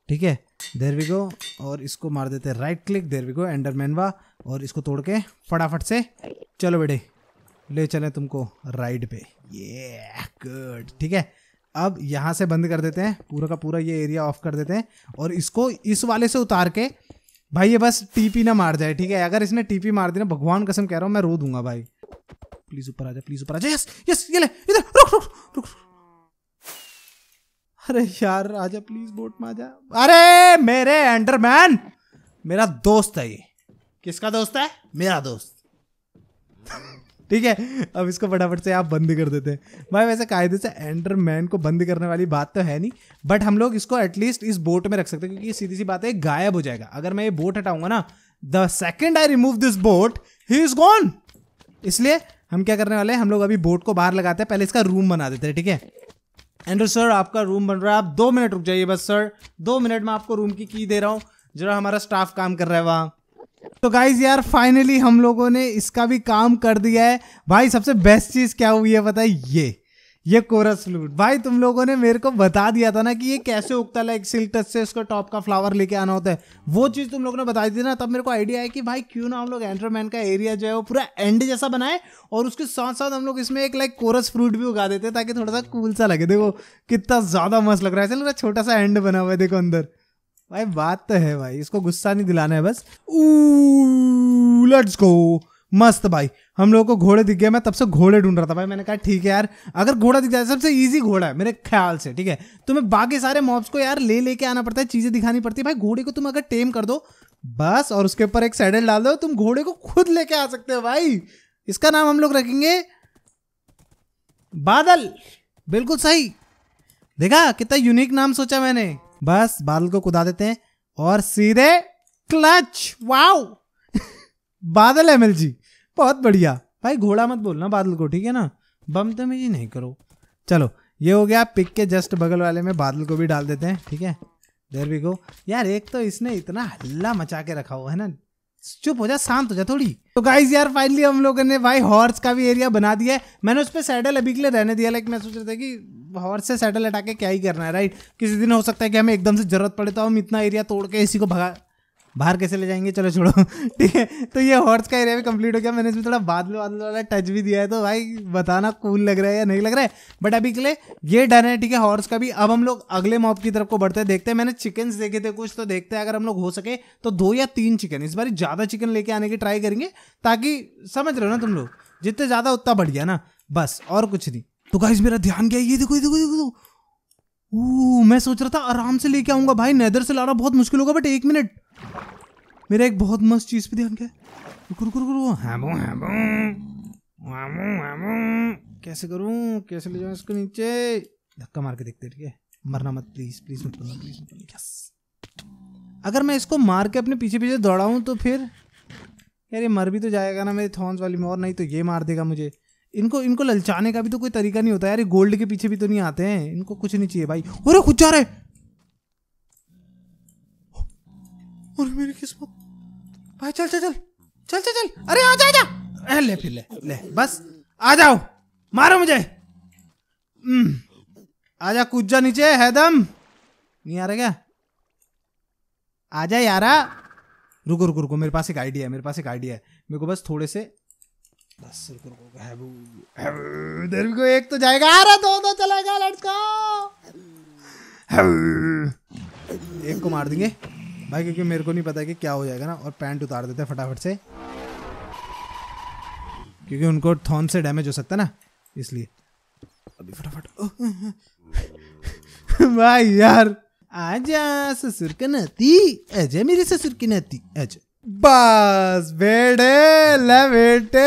ठीक है देर वी गो और इसको मार देते हैं right click there we go Enderman वाह और इसको तोड़ के फटाफट से चलो बेटे ले चलें तुमको राइड पे ये गुड ठीक है अब यहाँ से बंद कर देते हैं पूरा का पूरा ये एरिया ऑफ कर देते हैं और इसको इस वाले से उतार के भाई ये बस टीपी ना मार जाए ठीक है अगर इसने टीपी मार दी ना भगवान कसम कह रहा हूँ मैं रो दूंगा भाई प्लीज ऊपर आ जाए प्लीज ऊपर आ जाए यस यस ये ले इधर रुक रुक रुक अरे यार आजा प्लीज बोट में आजा अरे मेरे एंडरमैन मेरा दोस्त है ये किसका दोस्त है मेरा दोस्त ठीक है अब इसको फटाफट से आप बंद कर देते हैं भाई वैसे कायदे से एंटरमैन को बंद करने वाली बात तो है नहीं बट हम लोग इसको एटलीस्ट इस बोट में रख सकते हैं क्योंकि ये सीधी सी बात है गायब हो जाएगा अगर मैं ये बोट हटाऊंगा ना the second I remove this boat he is gone इसलिए हम क्या करने वाले हैं हम लोग अभी बोट को बाहर लगाते हैं पहले इसका रूम बना देते हैं ठीक है एंड्रो सर आपका रूम बन रहा है आप दो मिनट रुक जाइए बस सर दो मिनट में आपको रूम की की दे रहा हूँ जरा हमारा स्टाफ काम कर रहा है वहाँ तो गाइज यार फाइनली हम लोगों ने इसका भी काम कर दिया है भाई सबसे बेस्ट चीज क्या हुई है पता ये ये कोरस लूट भाई तुम लोगों ने मेरे को बता दिया था ना कि ये कैसे उगता है सिल्क टच से इसको टॉप का फ्लावर लेके आना होता है वो चीज़ तुम लोगों ने दी थी ना तब मेरे को आइडिया है कि भाई क्यों ना हम लोग एंड्रोमैन का एरिया जो है वो पूरा एंड जैसा बनाए और उसके साथ साथ हम लोग इसमें एक लाइक कोरस फ्रूट भी उगा देते ताकि थोड़ा सा कूल सा लगे देखो कितना ज़्यादा मस्त लग रहा है लग रहा है छोटा सा एंड बना हुआ है देखो अंदर भाई बात तो है भाई इसको गुस्सा नहीं दिलाना है बस लेट्स गो मस्त भाई हम लोगों को घोड़े दिख गए मैं तब से घोड़े ढूंढ रहा था भाई मैंने कहा ठीक है यार अगर घोड़ा दिख जाए सबसे इजी घोड़ा है मेरे ख्याल से ठीक है तुम्हें बाकी सारे मॉब्स को यार ले लेके आना पड़ता है चीजें दिखानी पड़ती है भाई घोड़े को तुम अगर टेम कर दो बस और उसके ऊपर एक सैडल डाल दो तुम घोड़े को खुद लेके आ सकते हो भाई इसका नाम हम लोग रखेंगे बादल बिल्कुल सही देखा कितना यूनिक नाम सोचा मैंने बस बादल को कुदा देते हैं और सीधे क्लच वाओ बादल एम जी बहुत बढ़िया भाई घोड़ा मत बोलना बादल को ठीक है ना बम तो मेरी नहीं करो चलो ये हो गया पिक के जस्ट बगल वाले में बादल को भी डाल देते हैं ठीक है देर भी को यार एक तो इसने इतना हल्ला मचा के रखा हुआ है ना चुप हो जा शांत हो जा थोड़ी तो गाइज यार फाइनली हम लोगों ने भाई हॉर्स का भी एरिया बना दिया है मैंने उस पर सैडल अभी के लिए रहने दिया लाइक मैं सोच रहा था कि हॉर्स से सैडल हटा के क्या ही करना है राइट किसी दिन हो सकता है कि हमें एकदम से जरूरत पड़े तो हम इतना एरिया तोड़ के इसी को भगा बाहर कैसे ले जाएंगे चलो छोड़ो ठीक है तो ये हॉर्स का एरिया भी कंप्लीट हो गया मैंने इसमें थोड़ा बादल वादल वाला टच भी दिया है तो भाई बताना कूल लग रहा है या नहीं लग रहा है बट अभी के लिए ये डन है ठीक है हॉर्स का भी अब हम लोग अगले मॉप की तरफ को बढ़ते हैं देखते हैं मैंने चिकन देखे थे कुछ तो देखते हैं अगर हम लोग हो सके तो दो या तीन चिकन इस बार ज़्यादा चिकन लेके आने की ट्राई करेंगे ताकि समझ रहे हो ना तुम लोग जितने ज़्यादा उतना बढ़ गया ना बस और कुछ नहीं तो गाइज मेरा ध्यान गया ये देखो देखो देखो मैं सोच रहा था आराम से लेके आऊंगा भाई नेदर से लाना बहुत मुश्किल होगा बट एक मिनट मेरा एक बहुत मस्त चीज पे ध्यान गया रुको रुको रुको हैमो हैमो हैमो हैमो कैसे करूं कैसे ले जाऊं इसको नीचे धक्का मार के देखते ठीक है मरना मत प्लीज प्लीज मत मरना प्लीज मत यस अगर मैं इसको मार के अपने पीछे पीछे दौड़ाऊं तो फिर यार ये मर भी तो जाएगा ना मेरे थॉर्न्स वाली मोर नहीं तो ये मार देगा मुझे इनको इनको ललचाने का भी तो कोई तरीका नहीं होता यार ये गोल्ड के पीछे भी तो नहीं आते हैं इनको कुछ नहीं चाहिए भाई अरे कुछ जा रहे और मेरी किस्मत भाई चल चल चल चल चल चल अरे आ जा आ जा ले फिर ले ले बस आ जाओ मारो मुझे आ जा कूद जा नीचे हैदम नहीं आ रहा क्या आ जा यारा रुको रुको रुको मेरे पास एक आइडिया है मेरे पास एक आइडिया है मेरे को बस थोड़े से बस रुको रुको हैबू हैबू इधर भी को एक तो जाएगा आ रहा दो दो चलेगा लड़का एक को मार देंगे भाई क्योंकि मेरे को नहीं पता कि क्या हो जाएगा ना और पैंट उतार देते हैं फटाफट से क्योंकि उनको थॉन से डैमेज हो सकता है ना इसलिए अभी फटाफट भाई यार आजा ससुर की नाती अजय मेरे ससुर की नाती अजय बस बेटे ले बेटे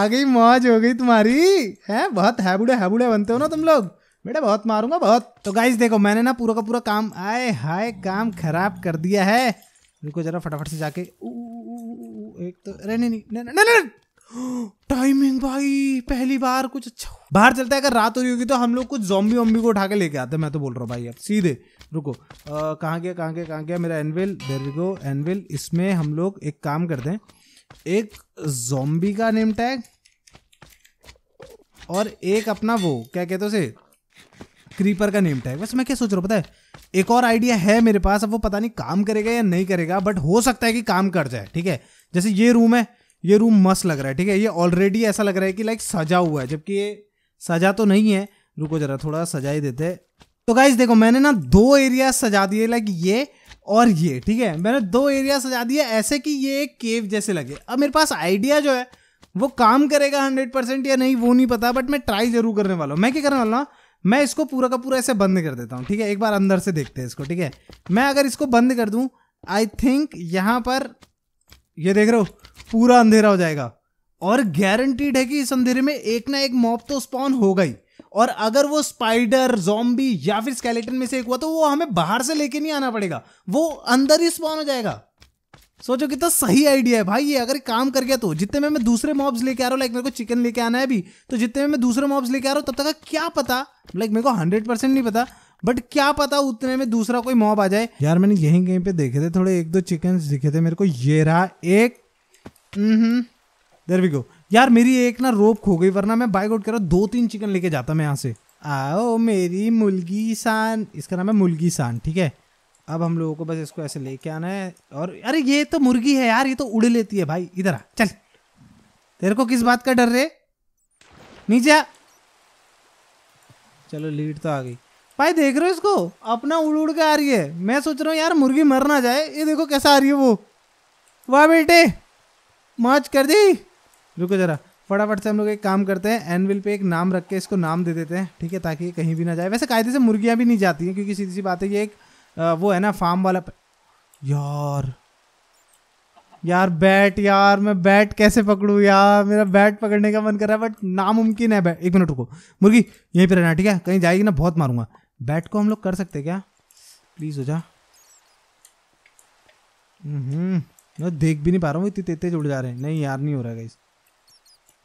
आ गई मौज हो गई तुम्हारी है बहुत हैबुड़े हैबुड़े बनते हो ना तुम लोग बेटा बहुत मारूंगा बहुत तो गाइज देखो मैंने ना पूरा का पूरा काम आए हाय काम खराब कर दिया है रुको जरा फटाफट से जाके एक तो अरे नहीं नहीं नहीं नहीं नहीं टाइमिंग भाई पहली बार कुछ अच्छा बाहर चलता है अगर रात हो रही होगी तो हम लोग कुछ जॉम्बी वॉम्बी को उठा के लेके आते हैं मैं तो बोल रहा हूँ भाई अब सीधे रुको कहाँ गया कहाँ गया कहाँ गया मेरा anvil there we go anvil इसमें हम लोग एक काम करते हैं एक जॉम्बी का नेम टैग और एक अपना वो क्या कहते हो उसे क्रीपर का नेम टैग बस मैं क्या सोच रहा हूँ पता है एक और आइडिया है मेरे पास अब वो पता नहीं काम करेगा या नहीं करेगा बट हो सकता है कि काम कर जाए ठीक है जैसे ये रूम है ये रूम मस्त लग रहा है ठीक है ये ऑलरेडी ऐसा लग रहा है कि लाइक सजा हुआ है जबकि ये सजा तो नहीं है रुको जरा थोड़ा सजा ही देते तो गाइज देखो मैंने ना दो एरिया सजा दिए लाइक ये और ये ठीक है मैंने दो एरिया सजा दिए ऐसे कि ये एक केव जैसे लगे अब मेरे पास आइडिया जो है वो काम करेगा हंड्रेड परसेंट या नहीं वो नहीं पता बट मैं ट्राई जरूर करने वाला हूँ मैं क्या करने वाला हूँ मैं इसको पूरा का पूरा ऐसे बंद कर देता हूँ ठीक है एक बार अंदर से देखते हैं इसको ठीक है मैं अगर इसको बंद कर दूँ आई थिंक यहाँ पर ये देख रहे हो पूरा अंधेरा हो जाएगा और गारंटीड है कि इस अंधेरे में एक ना एक मॉब तो स्पॉन होगा ही और अगर वो स्पाइडर जॉम्बी या फिर स्केलेटन में से एक हुआ तो वो हमें बाहर से लेके नहीं आना पड़ेगा वो अंदर ही स्पॉन हो जाएगा सोचो कितना तो सही आइडिया है भाई ये अगर काम कर गया तो जितने में मैं दूसरे मॉब्स लेके आ रहा हूँ लाइक मेरे को चिकन लेके आना है अभी तो जितने में मैं दूसरे मॉब्स लेके आ रहा हूँ तब तक क्या पता लाइक मेरे को हंड्रेड परसेंट नहीं पता बट क्या पता उतने में दूसरा कोई मॉब आ जाए यार मैंने यहीं कहीं पे देखे थे थोड़े एक दो चिकन दिखे थे मेरे को ये रहा एक देर वी गो यार मेरी एक ना रोप खो गई वरना मैं बाइक आउट कर रहा दो तीन चिकन लेके जाता मैं यहाँ से आओ मेरी मुलगी सान इसका नाम है मुलगी सान ठीक है अब हम लोगों को बस इसको ऐसे लेके आना है और अरे ये तो मुर्गी है यार ये तो उड़ लेती है भाई इधर आ चल तेरे को किस बात का डर रे नीचे आ चलो लीड तो आ गई भाई देख रहे हो इसको अपना उड़ उड़ के आ रही है मैं सोच रहा हूँ यार मुर्गी मर ना जाए ये देखो कैसा आ रही है वो वाह बेटे मौज कर दी रुको जरा फटाफट से हम लोग एक काम करते हैं एनविल पे एक नाम रख के इसको नाम दे देते हैं ठीक है ताकि कहीं भी ना जाए वैसे कायदे से मुर्गियाँ भी नहीं जाती हैं क्योंकि सीधी सी बात है ये एक वो है ना फार्म वाला यार यार बैट यार मैं बैट कैसे पकड़ूँ यार मेरा बैट पकड़ने का मन कर रहा है बट नामुमकिन है बैट एक मिनट रुको मुर्गी यहीं पर रहना ठीक है कहीं जाएगी ना बहुत मारूंगा बैट को हम लोग कर सकते क्या प्लीज़ हो जा हम्म, देख भी नहीं पा रहा हूँ इतनी तेज उड़ जा रहे हैं नहीं यार नहीं हो रहा है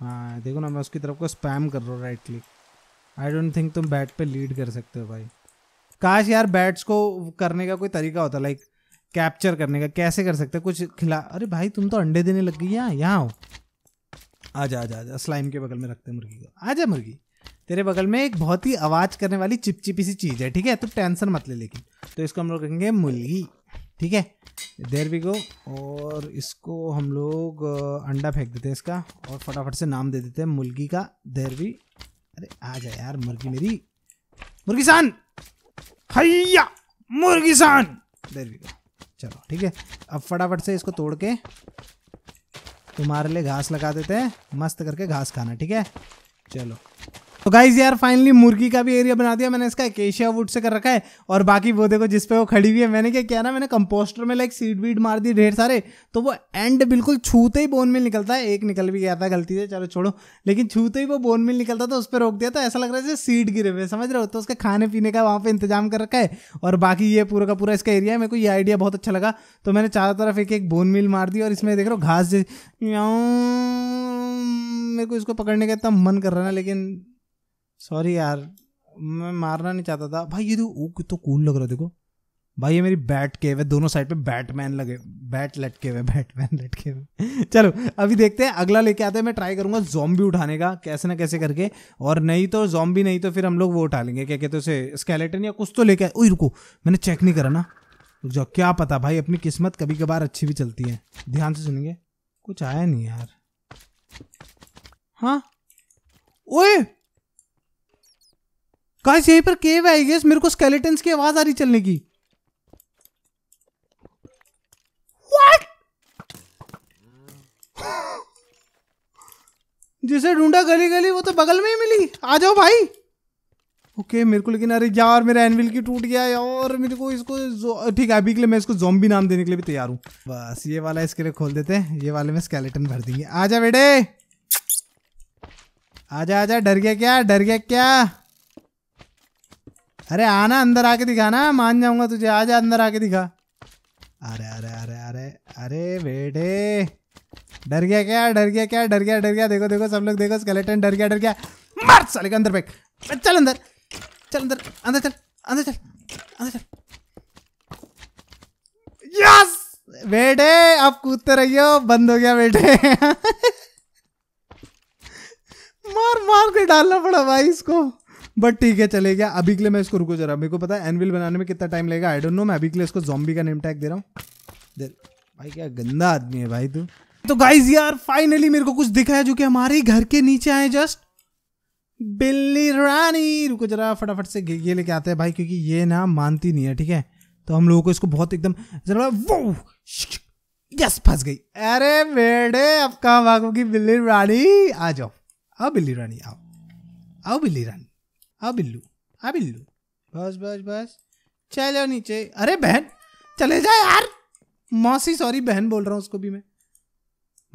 हाँ देखो ना मैं उसकी तरफ को स्पैम कर रहा हूँ right click I don't think तुम बैट पे लीड कर सकते हो भाई काश यार बैट्स को करने का कोई तरीका होता लाइक कैप्चर करने का कैसे कर सकते कुछ खिला अरे भाई तुम तो अंडे देने लग गई यहाँ यहाँ हो आजा आजा आजा स्लाइम के बगल में रखते हैं मुर्गी को आजा मुर्गी तेरे बगल में एक बहुत ही आवाज़ करने वाली चिपचिपी सी चीज़ है ठीक है तुम टेंशन मत ले लेकिन तो इसको हम लोग कहेंगे मुर्गी ठीक है देर वी गो और इसको हम लोग अंडा फेंक देते हैं इसका और फटाफट से नाम दे देते हैं मुर्गी का देर वी अरे आ जा यार मुर्गी मेरी मुर्गी सान हैया मुर्गी सान देर भी चलो ठीक है अब फटाफट से इसको तोड़ के तुम्हारे लिए घास लगा देते हैं मस्त करके घास खाना ठीक है चलो तो गाइज यार फाइनली मुर्गी का भी एरिया बना दिया मैंने इसका एकेशिया वुड से कर रखा है और बाकी वो देखो जिस पे वो खड़ी हुई है मैंने क्या किया ना मैंने कंपोस्टर में लाइक सीड वीड मार दी ढेर सारे तो वो एंड बिल्कुल छूते ही बोन मिल निकलता है एक निकल भी गया था गलती से चलो छोड़ो लेकिन छूते ही वो बोन मिल निकलता था उस पर रोक दिया था ऐसा लग रहा है जैसे सीड गिरे हुए समझ रहे हो तो उसके खाने पीने का वहाँ पर इंतजाम कर रखा है और बाकी ये पूरा का पूरा इसका एरिया है मेरे को ये आइडिया बहुत अच्छा लगा तो मैंने चारों तरफ एक एक बोन मिल मार दी और इसमें देख रहे हो घास मेरे को इसको पकड़ने का इतना मन कर रहा है ना लेकिन सॉरी यार मैं मारना नहीं चाहता था भाई ये तो तो कूल लग रहा देखो भाई ये मेरी बैट के हुए दोनों साइड पे बैटमैन लगे बैट लटके हुए बैटमैन लटके हुए चलो अभी देखते हैं अगला लेके आते हैं मैं ट्राई करूंगा जॉम्बी उठाने का कैसे ना कैसे करके और नहीं तो जॉम्बी नहीं तो फिर हम लोग वो उठा लेंगे क्या कहते उसे स्केलेटन या कुछ तो लेके आए ओई रुको मैंने चेक नहीं करा ना जो क्या पता भाई अपनी किस्मत कभी कभार अच्छी भी चलती है ध्यान से सुनेंगे कुछ आया नहीं यार हाँ ओए गाइस यहीं पर केव है गेस मेरे को स्केलेटन्स की आवाज आ रही चलने की जिसे ढूंढा गली गली वो तो बगल में ही मिली आ जाओ भाई ओके मेरे को लेकिन अरे यार मेरा एनविल की टूट गया और मेरे को इसको ठीक है अभी के लिए मैं इसको जोम्बी नाम देने के लिए भी तैयार हूँ बस ये वाला इसके लिए खोल देते हैं ये वाले में स्केलेटन भर देंगे आजा बेटे आजा आजा डर गया क्या डर गया क्या अरे आना अंदर आके दिखा ना मान जाऊंगा तुझे आ जा अंदर आके दिखा अरे अरे अरे अरे अरे बेटे डर गया क्या डर गया क्या डर गया डर गया देखो देखो सब लोग देखो स्केलेटन डर गया डर गया मार साले अंदर बैठ चल अंदर चल अंदर अंदर चल अंदर चल अंदर चल यस बेटे आप कूदते रहियो बंद हो गया बेटे मार मार के डालना पड़ा भाई इसको बट ठीक है चले गया अभी के लिए मैं इसको रुको जरा मेरे को पता है एनविल बनाने में कितना टाइम लगेगा आई डोंट नो मैं अभी के लिए इसको जॉम्बी का नेम टैग दे रहा हूँ भाई क्या गंदा आदमी है भाई तू तो गाइज यार फाइनली मेरे को कुछ दिखा है जो कि हमारे घर के नीचे आए जस्ट बिल्ली रानी रुको जरा फटाफट से ये लेके आते हैं भाई क्योंकि ये ना मानती नहीं है ठीक है तो हम लोगों को इसको बहुत एकदम जरा वो यस फंस गई अरे बेड़े अब कहा भागोगी बिल्ली रानी आ जाओ आओ बिल्ली रानी आओ आओ बिल्ली रानी आ बिल्लू आ बिल्लू बस बस बस चलो नीचे अरे बहन चले जा यार मौसी सॉरी बहन बोल रहा हूँ उसको भी मैं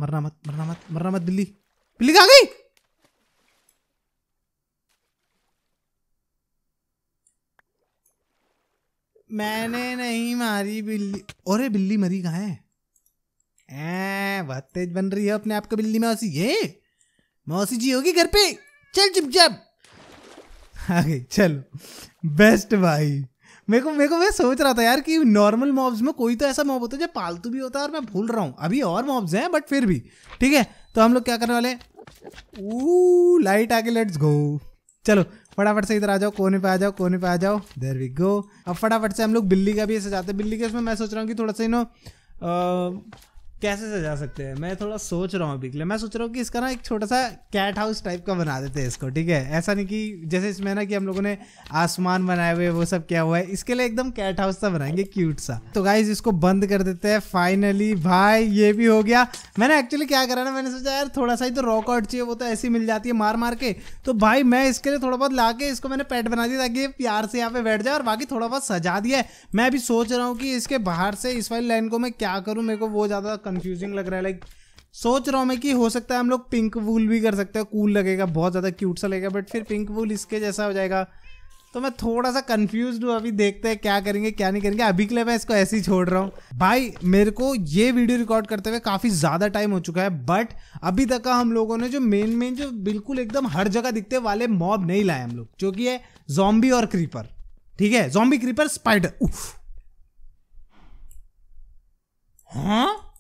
मरना मत मरना मत मरना मत बिल्ली बिल्ली कहाँ गई मैंने नहीं मारी बिल्ली अरे बिल्ली मरी कहाँ है बहुत तेज बन रही है अपने आप को बिल्ली मौसी ये मौसी जी होगी घर पे चल चुपचाप आगे चलो बेस्ट भाई मेरे को मेरे को मैं सोच रहा था यार कि नॉर्मल मॉब्स में कोई तो ऐसा मॉब होता है जो पालतू भी होता है और मैं भूल रहा हूँ अभी और मॉब्स हैं बट फिर भी ठीक है तो हम लोग क्या करने वाले लाइट आगे लेट्स गो चलो फटाफट से इधर आ जाओ कोने पे आ जाओ कोने पे आ जाओ देर वी गो अब फटाफट से हम लोग बिल्ली का भी ऐसे जाते हैं बिल्ली के उसमें मैं सोच रहा हूँ कि थोड़ा सा यू कैसे सजा सकते हैं मैं थोड़ा सोच रहा हूँ अभी के लिए मैं सोच रहा हूँ कि इसका ना एक छोटा सा कैट हाउस टाइप का बना देते हैं इसको ठीक है ऐसा नहीं कि जैसे इसमें ना कि हम लोगों ने आसमान बनाए हुए वो सब क्या हुआ है इसके लिए एकदम कैट हाउस सा बनाएंगे क्यूट सा तो गाइज इसको बंद कर देते हैं फाइनली भाई ये भी हो गया मैंने एक्चुअली क्या करा ना मैंने सोचा यार थोड़ा सा ही तो रॉक आउट चाहिए वो तो ऐसी मिल जाती है मार मार के तो भाई मैं इसके लिए थोड़ा बहुत ला इसको मैंने पेट बना दिया ताकि प्यार से यहाँ पे बैठ जाए और बाकी थोड़ा बहुत सजा दिया है मैं अभी सोच रहा हूँ कि इसके बाहर से इस वाली लाइन को मैं क्या करूँ मेरे को वो ज़्यादा कंफ्यूजिंग लग रहा है लाइक सोच रहा हूँ मैं कि हो सकता है हम लोग पिंक वूल भी कर सकते हैं कूल लगेगा बहुत ज़्यादा क्यूट सा लगेगा बट फिर पिंक वूल इसके जैसा हो जाएगा तो मैं थोड़ा सा कंफ्यूज हूँ अभी देखते हैं क्या करेंगे क्या नहीं करेंगे अभी के लिए मैं इसको ऐसे ही छोड़ रहा हूँ भाई मेरे को ये वीडियो रिकॉर्ड करते हुए काफ़ी ज़्यादा टाइम हो चुका है बट अभी तक का हम लोगों ने जो मेन मेन जो बिल्कुल एकदम हर जगह दिखते वाले मॉब नहीं लाए हम लोग जो कि है जॉम्बी और क्रीपर ठीक है जॉम्बी क्रीपर स्पाइडर उफ हाँ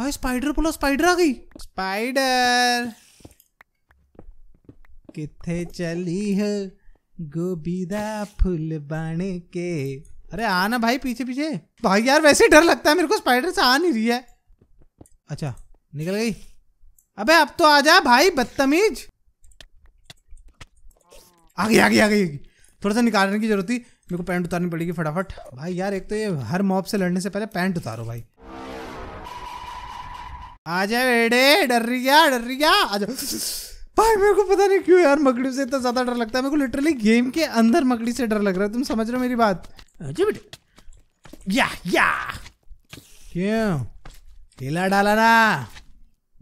भाई स्पाइडर बोलो स्पाइडर आ गई स्पाइडर किथे चली है गोबीदा फूल बाने के अरे आना भाई पीछे पीछे भाई यार वैसे डर लगता है मेरे को स्पाइडर से आ नहीं रही है अच्छा निकल गई अबे अब तो आ जा भाई बदतमीज आ गई आ गई आ गई थोड़ा सा निकालने की जरूरत थी मेरे को पैंट उतारनी पड़ेगी फटाफट भाई यार एक तो ये हर मॉब से लड़ने से पहले पैंट उतारो भाई आ जा बेड़े डर रही क्या डर रही क्या आ भाई मेरे को पता नहीं क्यों यार मकड़ी से इतना ज्यादा डर लगता है मेरे को लिटरली गेम के अंदर मकड़ी से डर लग रहा है तुम समझ रहे हो मेरी बात अच्छा बेटे या या क्यों केला डाला ना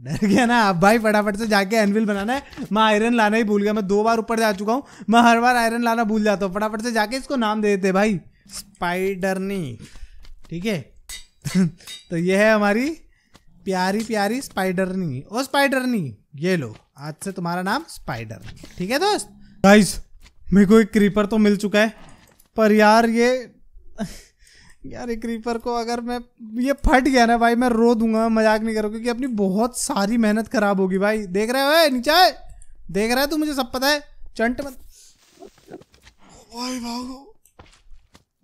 डर गया ना अब भाई फटाफट से जाके एनविल बनाना है मैं आयरन लाना ही भूल गया मैं दो बार ऊपर जा चुका हूँ मैं हर बार आयरन लाना भूल जाता हूँ फटाफट से जाके इसको नाम दे देते भाई स्पाइडरनी ठीक है तो ये है हमारी प्यारी प्यारी स्पाइडरनी ओ स्पाइडरनी ये लो आज से तुम्हारा नाम स्पाइडर ठीक है दोस्त गाइस मेरे को एक क्रीपर तो मिल चुका है पर यार ये यार एक क्रीपर को अगर मैं ये फट गया ना भाई मैं रो दूंगा मजाक नहीं करूँगा क्योंकि अपनी बहुत सारी मेहनत खराब होगी भाई देख रहे हो नीचे देख रहा है तू मुझे सब पता है चंट मत भाई भागो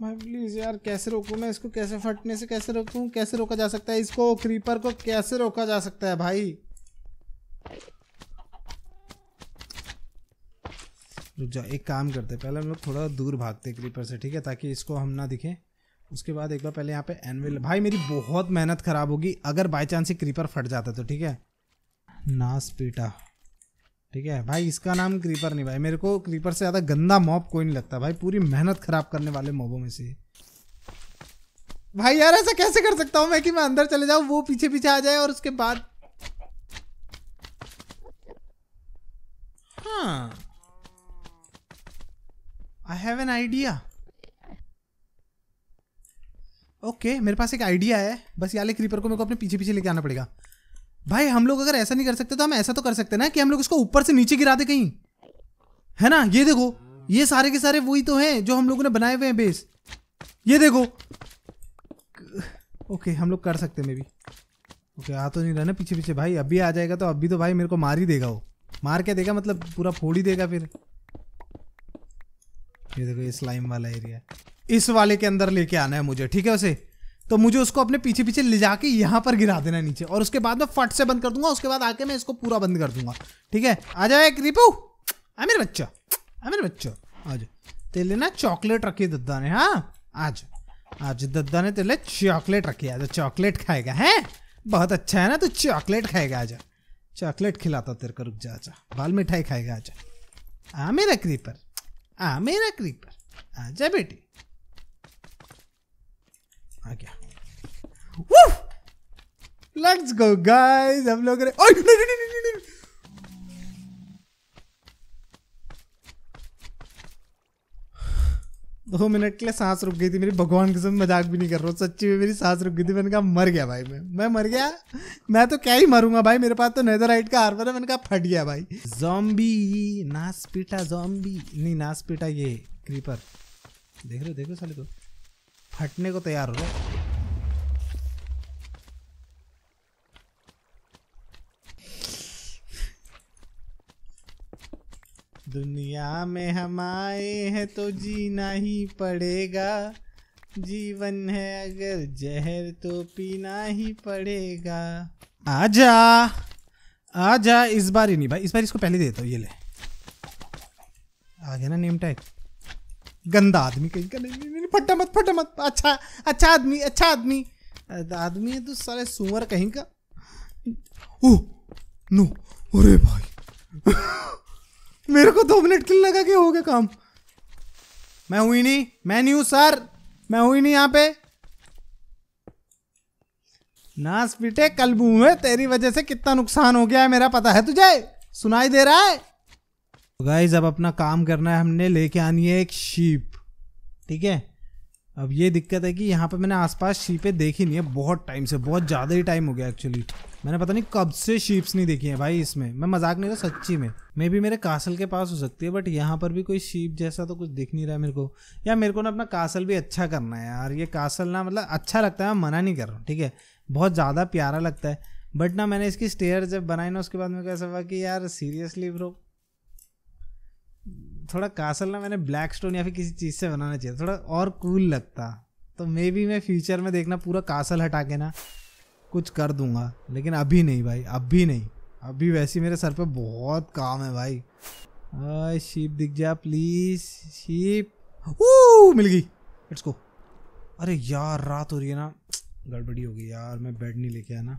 भाई प्लीज़ यार कैसे रोकूँ मैं इसको कैसे फटने से कैसे रोकूँ कैसे रोका जा सकता है इसको क्रीपर को कैसे रोका जा सकता है भाई रुक जा एक काम करते पहले हम लोग थोड़ा दूर भागते क्रीपर से ठीक है ताकि इसको हम ना दिखे उसके बाद एक बार पहले यहाँ पे एनविल भाई मेरी बहुत मेहनत ख़राब होगी अगर बाई चांस ये क्रीपर फट जाता तो ठीक है नास पीटा ठीक है भाई इसका नाम क्रीपर नहीं भाई मेरे को क्रीपर से ज़्यादा गंदा मॉब कोई नहीं लगता भाई पूरी मेहनत खराब करने वाले मॉबों में से भाई यार ऐसा कैसे कर सकता हूँ मैं कि मैं अंदर चले जाऊँ वो पीछे पीछे आ जाए और उसके बाद हाँ I have an idea okay मेरे पास एक आइडिया है बस याले क्रीपर को मेरे को अपने पीछे पीछे लेके आना पड़ेगा भाई हम लोग अगर ऐसा नहीं कर सकते तो हम ऐसा तो कर सकते ना कि हम लोग इसको ऊपर से नीचे गिरा दे कहीं है ना ये देखो ये सारे के सारे वही तो हैं जो हम लोगों ने बनाए हुए हैं बेस ये देखो ओके हम लोग कर सकते मे भी ओके आ तो नहीं रहा ना पीछे पीछे भाई अभी आ जाएगा तो अभी तो भाई मेरे को मार ही देगा वो मार के देगा मतलब पूरा फोड़ ही देगा फिर ये देखो ये स्लाइम वाला एरिया इस वाले के अंदर लेके आना है मुझे ठीक है उसे तो मुझे उसको अपने पीछे पीछे ले जाके यहाँ पर गिरा देना नीचे और उसके बाद मैं फट से बंद कर दूंगा उसके बाद आके मैं इसको पूरा बंद कर दूंगा ठीक है आ जाओ एक रिपू आमिर बच्चा आमिर बच्चा आज तेले ना चॉकलेट रखी दद्दा ने हाँ आज आज दद्दा ने तेले चॉकलेट रखी आज चॉकलेट खाएगा है बहुत अच्छा है ना तो चॉकलेट खाएगा आजा चॉकलेट खिलाता तेरे को रुक जा आजा बाल मिठाई खाएगा आजा आ मेरा क्रीपर आ मेरा क्रीपर आजा बेटी आ गया लेट्स गो गाइस हम लोग दो मिनट के लिए सांस रुक गई थी मेरी भगवान के समय मजाक भी नहीं कर रहा सच्ची में मेरी सांस रुक गई थी मैंने कहा मर गया भाई मैं मैं मर गया मैं तो क्या ही मरूंगा भाई मेरे पास तो राइट का आर्मर है मैंने कहा फट गया भाई जॉम्बी पीटा जॉम्बी नहीं पीटा ये क्रीपर देख रहे हो देखो साले तो फटने को तैयार हो रहा दुनिया में हम आए हैं तो जीना ही पड़ेगा जीवन है अगर जहर तो पीना ही पड़ेगा आजा आजा इस बार ही नहीं भाई इस बार इसको पहले देता हूँ ये ले आ गया ना नेम टैग गंदा आदमी कहीं का नहीं नहीं फटा मत फटा मत अच्छा अच्छा आदमी अच्छा आदमी आदमी है तो सारे सुअर कहीं का ओ नो अरे भाई मेरे को दो मिनट के लिए लगा कि हो गया काम मैं हुई नहीं मैं नहीं हूं सर मैं हुई नहीं यहां पे नास पीटे कल मुंह है तेरी वजह से कितना नुकसान हो गया है मेरा पता है तुझे सुनाई दे रहा है गाइज तो अब अपना काम करना है हमने लेके आनी है एक शीप ठीक है अब ये दिक्कत है कि यहाँ पे मैंने आसपास शीपें देखी नहीं है बहुत टाइम से बहुत ज़्यादा ही टाइम हो गया एक्चुअली मैंने पता नहीं कब से शीप्स नहीं देखी है भाई इसमें मैं मजाक नहीं रहा सच्ची में मे भी मेरे कासल के पास हो सकती है बट यहाँ पर भी कोई शीप जैसा तो कुछ दिख नहीं रहा है मेरे को यार मेरे को ना अपना कासल भी अच्छा करना है यार ये कासल ना मतलब अच्छा लगता है मैं मना नहीं कर रहा हूँ ठीक है बहुत ज़्यादा प्यारा लगता है बट ना मैंने इसकी स्टेयर जब बनाई ना उसके बाद मेरे को ऐसा हुआ कि यार सीरियसली ब्रो थोड़ा कासल ना मैंने ब्लैक स्टोन या फिर किसी चीज़ से बनाना चाहिए थोड़ा और कूल लगता तो मे बी मैं फ्यूचर में देखना पूरा कासल हटा के ना कुछ कर दूंगा लेकिन अभी नहीं भाई अभी नहीं अभी वैसे मेरे सर पे बहुत काम है भाई शीप दिख जा प्लीज शीप ओ मिल गई लेट्स गो अरे यार रात हो रही है ना गड़बड़ी हो गई यार मैं बेड नहीं लेके आना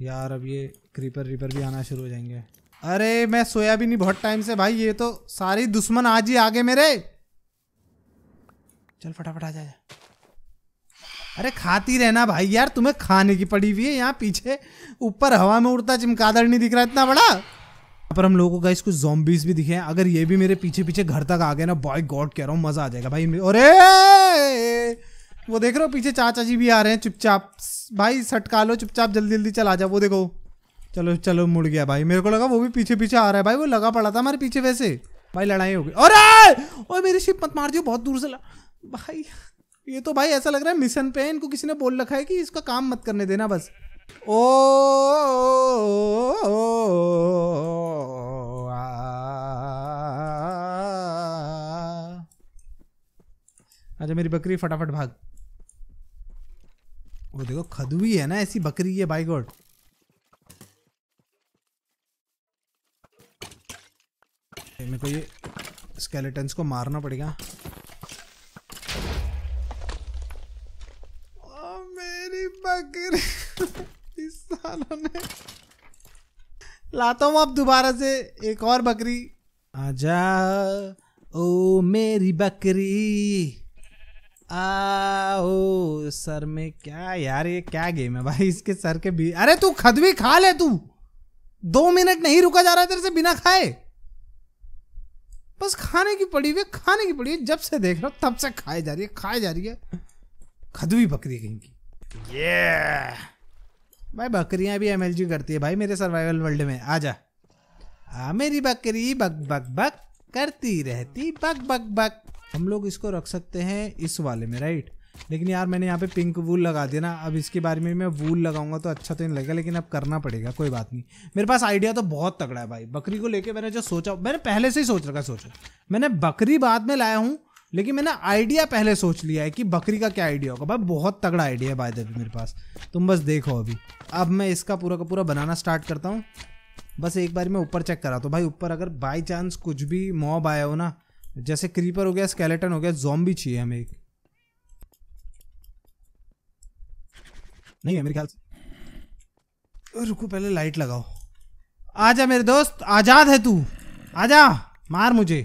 यार अब ये क्रीपर रीपर भी आना शुरू हो जाएंगे अरे मैं सोया भी नहीं बहुत टाइम से भाई ये तो सारी दुश्मन आज ही आगे मेरे चल फटाफट आ जा अरे खाती रहना भाई यार तुम्हें खाने की पड़ी हुई है यहाँ पीछे ऊपर हवा में उड़ता चमकादड़ नहीं दिख रहा इतना बड़ा यहाँ पर हम लोगों को गाइस कुछ भी दिखे हैं अगर ये भी मेरे पीछे पीछे घर तक आ गए ना बॉय गॉड कह रहा हूँ मजा आ जाएगा भाई अरे वो देख रहे हो पीछे चाचा जी भी आ रहे हैं चुपचाप भाई सटका लो चुपचाप जल्दी जल्दी चल आ जाओ वो देखो चलो चलो मुड़ गया भाई मेरे को लगा वो भी पीछे पीछे आ रहा है भाई वो लगा पड़ा था हमारे पीछे वैसे भाई लड़ाई हो गई और ओए मेरी शिप मत मार दियो बहुत दूर से ला भाई ये तो भाई ऐसा लग रहा है मिशन पे इनको किसी ने बोल रखा है कि इसका काम मत करने देना बस ओ, ओ अच्छा मेरी बकरी फटाफट भाग वो देखो खदुई है ना ऐसी बकरी है बाई गॉड मेरे को ये स्केलेटन्स को मारना पड़ेगा मेरी बकरी इस सालों ने लाता हूँ अब दोबारा से एक और बकरी आजा ओ मेरी बकरी आओ सर में क्या यार ये क्या गेम है भाई इसके सर के भी अरे तू खदवी खा ले तू दो मिनट नहीं रुका जा रहा तेरे से बिना खाए बस खाने की पड़ी हुई खाने की पड़ी है जब से देख रहा हूँ तब से खाई जा रही है खाई जा रही है खदवी बकरी कहीं की ये भाई बकरियां भी एम करती है भाई मेरे सर्वाइवल वर्ल्ड में आ जा आ मेरी बकरी बक बक बक करती रहती बक बक बक हम लोग इसको रख सकते हैं इस वाले में राइट लेकिन यार मैंने यहाँ पे पिंक वूल लगा दिया ना अब इसके बारे में मैं वूल लगाऊंगा तो अच्छा तो नहीं लगेगा लेकिन अब करना पड़ेगा कोई बात नहीं मेरे पास आइडिया तो बहुत तगड़ा है भाई बकरी को लेके मैंने जो सोचा मैंने पहले से ही सोच रखा सोचा मैंने बकरी बाद में लाया हूँ लेकिन मैंने आइडिया पहले सोच लिया है कि बकरी का क्या आइडिया होगा भाई बहुत तगड़ा आइडिया है भाई अभी मेरे पास तुम बस देखो अभी अब मैं इसका पूरा का पूरा बनाना स्टार्ट करता हूँ बस एक बार मैं ऊपर चेक करा तो भाई ऊपर अगर बाई चांस कुछ भी मॉब आया हो ना जैसे क्रीपर हो गया स्केलेटन हो गया जॉम्बी चाहिए हमें एक नहीं है मेरे ख्याल से रुको पहले लाइट लगाओ आजा मेरे दोस्त आजाद है तू आजा मार मुझे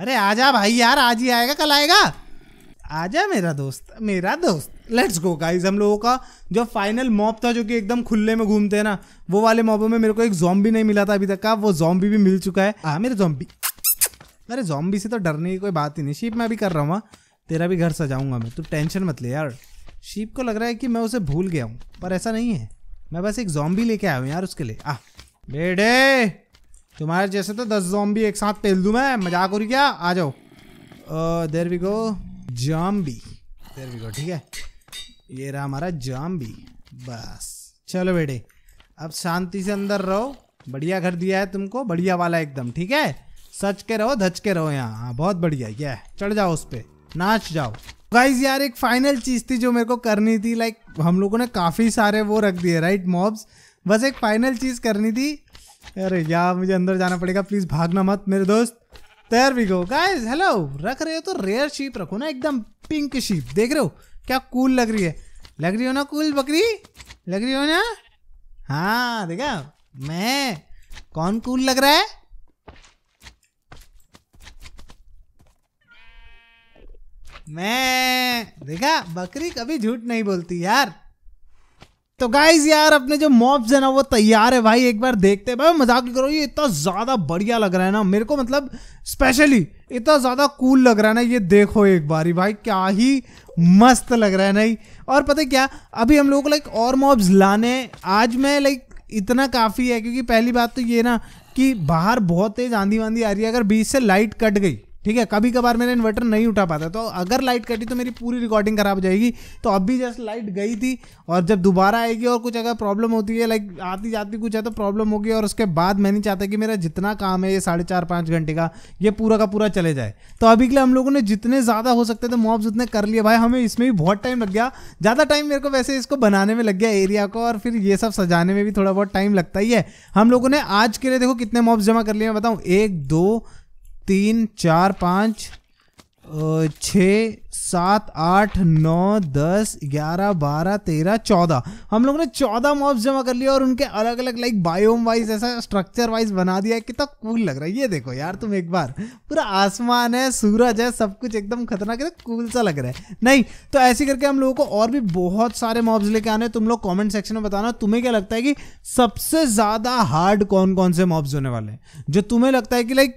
अरे आजा भाई यार आज ही आएगा कल आएगा आजा मेरा दोस्त मेरा दोस्त लेट्स गो गाइस हम लोगों का जो फाइनल मॉप था जो कि एकदम खुले में घूमते हैं ना वो वाले मॉबों में मेरे को एक जॉम्बी नहीं मिला था अभी तक का वो जॉम्बी भी मिल चुका है हाँ मेरे जॉम्बी अरे जॉम्बी से तो डरने की कोई बात ही नहीं शिप मैं अभी कर रहा हूँ हाँ। तेरा भी घर सजाऊंगा मैं तू टेंशन मत ले यार शीप को लग रहा है कि मैं उसे भूल गया हूँ पर ऐसा नहीं है मैं बस एक जॉम्बी लेके आया हूँ यार उसके लिए आ बेटे तुम्हारे जैसे तो दस जॉम्बी एक साथ पेल दूँ मैं मजाक हो रही क्या आ जाओ there we go zombie there we go ठीक है ये रहा हमारा जाम्बी बस चलो बेटे अब शांति से अंदर रहो बढ़िया घर दिया है तुमको बढ़िया वाला एकदम ठीक है सच के रहो धच के रहो यहाँ हाँ, बहुत बढ़िया क्या चढ़ जाओ उस पर नाच जाओ गाइज यार एक फाइनल चीज़ थी जो मेरे को करनी थी लाइक like, हम लोगों ने काफ़ी सारे वो रख दिए राइट मॉब्स बस एक फाइनल चीज़ करनी थी अरे यार मुझे अंदर जाना पड़ेगा प्लीज़ भागना मत मेरे दोस्त तैर भी गो गाइज हेलो रख रहे हो तो रेयर शीप रखो ना एकदम पिंक शीप देख रहे हो क्या कूल लग रही है लग रही हो ना कूल बकरी लग रही हो ना हाँ देखा मैं कौन कूल लग रहा है मैं देखा बकरी कभी झूठ नहीं बोलती यार तो गाइज यार अपने जो मॉब्स है ना वो तैयार है भाई एक बार देखते हैं भाई मजाक करो ये इतना ज़्यादा बढ़िया लग रहा है ना मेरे को मतलब स्पेशली इतना ज़्यादा कूल लग रहा है ना ये देखो एक बार ही भाई क्या ही मस्त लग रहा है नहीं और पता है क्या अभी हम लोग को लाइक और मॉब्स लाने आज मैं लाइक इतना काफ़ी है क्योंकि पहली बात तो ये ना कि बाहर बहुत तेज़ आंधी वांधी आ रही है अगर बीच से लाइट कट गई ठीक है कभी कभार मेरा इन्वर्टर नहीं उठा पाता तो अगर लाइट कटी तो मेरी पूरी रिकॉर्डिंग खराब हो जाएगी तो अब भी जस्ट लाइट गई थी और जब दोबारा आएगी और कुछ अगर प्रॉब्लम होती है लाइक आती जाती कुछ है तो प्रॉब्लम होगी और उसके बाद मैं नहीं चाहता कि मेरा जितना काम है ये साढ़े चार पाँच घंटे का ये पूरा का पूरा चले जाए तो अभी के लिए हम लोगों ने जितने ज़्यादा हो सकते थे मॉब्स उतने कर लिए भाई हमें इसमें भी बहुत टाइम लग गया ज़्यादा टाइम मेरे को वैसे इसको बनाने में लग गया एरिया को और फिर ये सब सजाने में भी थोड़ा बहुत टाइम लगता ही है हम लोगों ने आज के लिए देखो कितने मॉब्स जमा कर लिए मैं बताऊँ एक दो तीन चार पाँच छ सात आठ नौ दस ग्यारह बारह तेरह चौदह हम लोगों ने चौदह मॉब्स जमा कर लिए और उनके अलग अलग लाइक बायोम वाइज ऐसा स्ट्रक्चर वाइज बना दिया है कितना कूल लग रहा है ये देखो यार तुम एक बार पूरा आसमान है सूरज है सब कुछ एकदम खतरनाक है कूल सा लग रहा है नहीं तो ऐसे करके हम लोगों को और भी बहुत सारे मॉब्स लेके आने तुम लोग कॉमेंट सेक्शन में बताना तुम्हें क्या लगता है कि सबसे ज़्यादा हार्ड कौन कौन से मॉब्स होने वाले हैं जो तुम्हें लगता है कि लाइक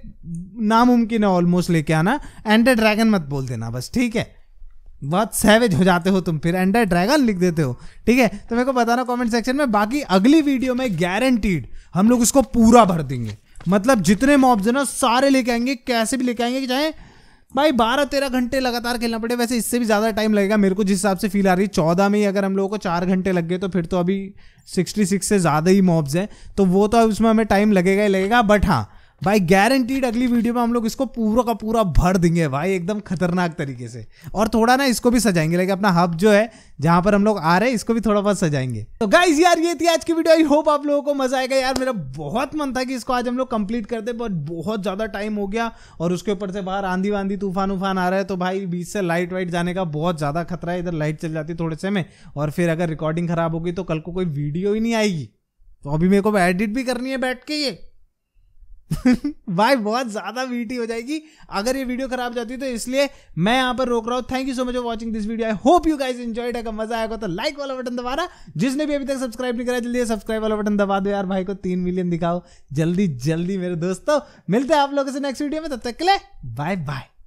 नामुमकिन है ऑलमोस्ट लेके आना एंडर ड्रैगन मत बोल देना बस ठीक है बहुत सैवेज हो जाते हो तुम फिर एंडर ड्रैगन लिख देते हो ठीक है तो मेरे को बताना कमेंट सेक्शन में बाकी अगली वीडियो में गारंटीड हम लोग उसको पूरा भर देंगे मतलब जितने मॉब्स हैं ना सारे लेके आएंगे कैसे भी लेके आएंगे कि चाहे भाई बारह तेरह घंटे लगातार खेलना पड़े वैसे इससे भी ज़्यादा टाइम लगेगा मेरे को जिस हिसाब से फील आ रही है चौदह में ही अगर हम लोगों को चार घंटे लग गए तो फिर तो अभी सिक्सटी सिक्स से ज़्यादा ही मॉब्स हैं तो वो तो उसमें हमें टाइम लगेगा ही लगेगा बट हाँ भाई गारंटीड अगली वीडियो में हम लोग इसको पूरा का पूरा भर देंगे भाई एकदम खतरनाक तरीके से और थोड़ा ना इसको भी सजाएंगे लेकिन अपना हब जो है जहां पर हम लोग आ रहे हैं इसको भी थोड़ा बहुत सजाएंगे तो गाइज यार ये थी आज की वीडियो आई होप आप लोगों को मजा आएगा यार मेरा बहुत मन था कि इसको आज हम लोग कंप्लीट करते बट बहुत ज्यादा टाइम हो गया और उसके ऊपर से बाहर आंधी वांधी तूफान उफान आ रहा है तो भाई बीच से लाइट वाइट जाने का बहुत ज्यादा खतरा है इधर लाइट चल जाती थोड़े से में और फिर अगर रिकॉर्डिंग खराब होगी तो कल को कोई वीडियो ही नहीं आएगी तो अभी मेरे को एडिट भी करनी है बैठ के ये भाई बहुत ज्यादा वीटी हो जाएगी अगर ये वीडियो खराब जाती है तो इसलिए मैं यहां पर रोक रहा हूं thank you so much for watching this video I hope you guys enjoyed अगर मजा आएगा तो लाइक वाला बटन दबा रहा जिसने भी अभी तक सब्सक्राइब नहीं करा जल्दी सब्सक्राइब वाला बटन दबा दो यार भाई को तीन मिलियन दिखाओ जल्दी जल्दी मेरे दोस्तों मिलते हैं आप लोगों से नेक्स्ट वीडियो में तब तक के लिए बाय बाय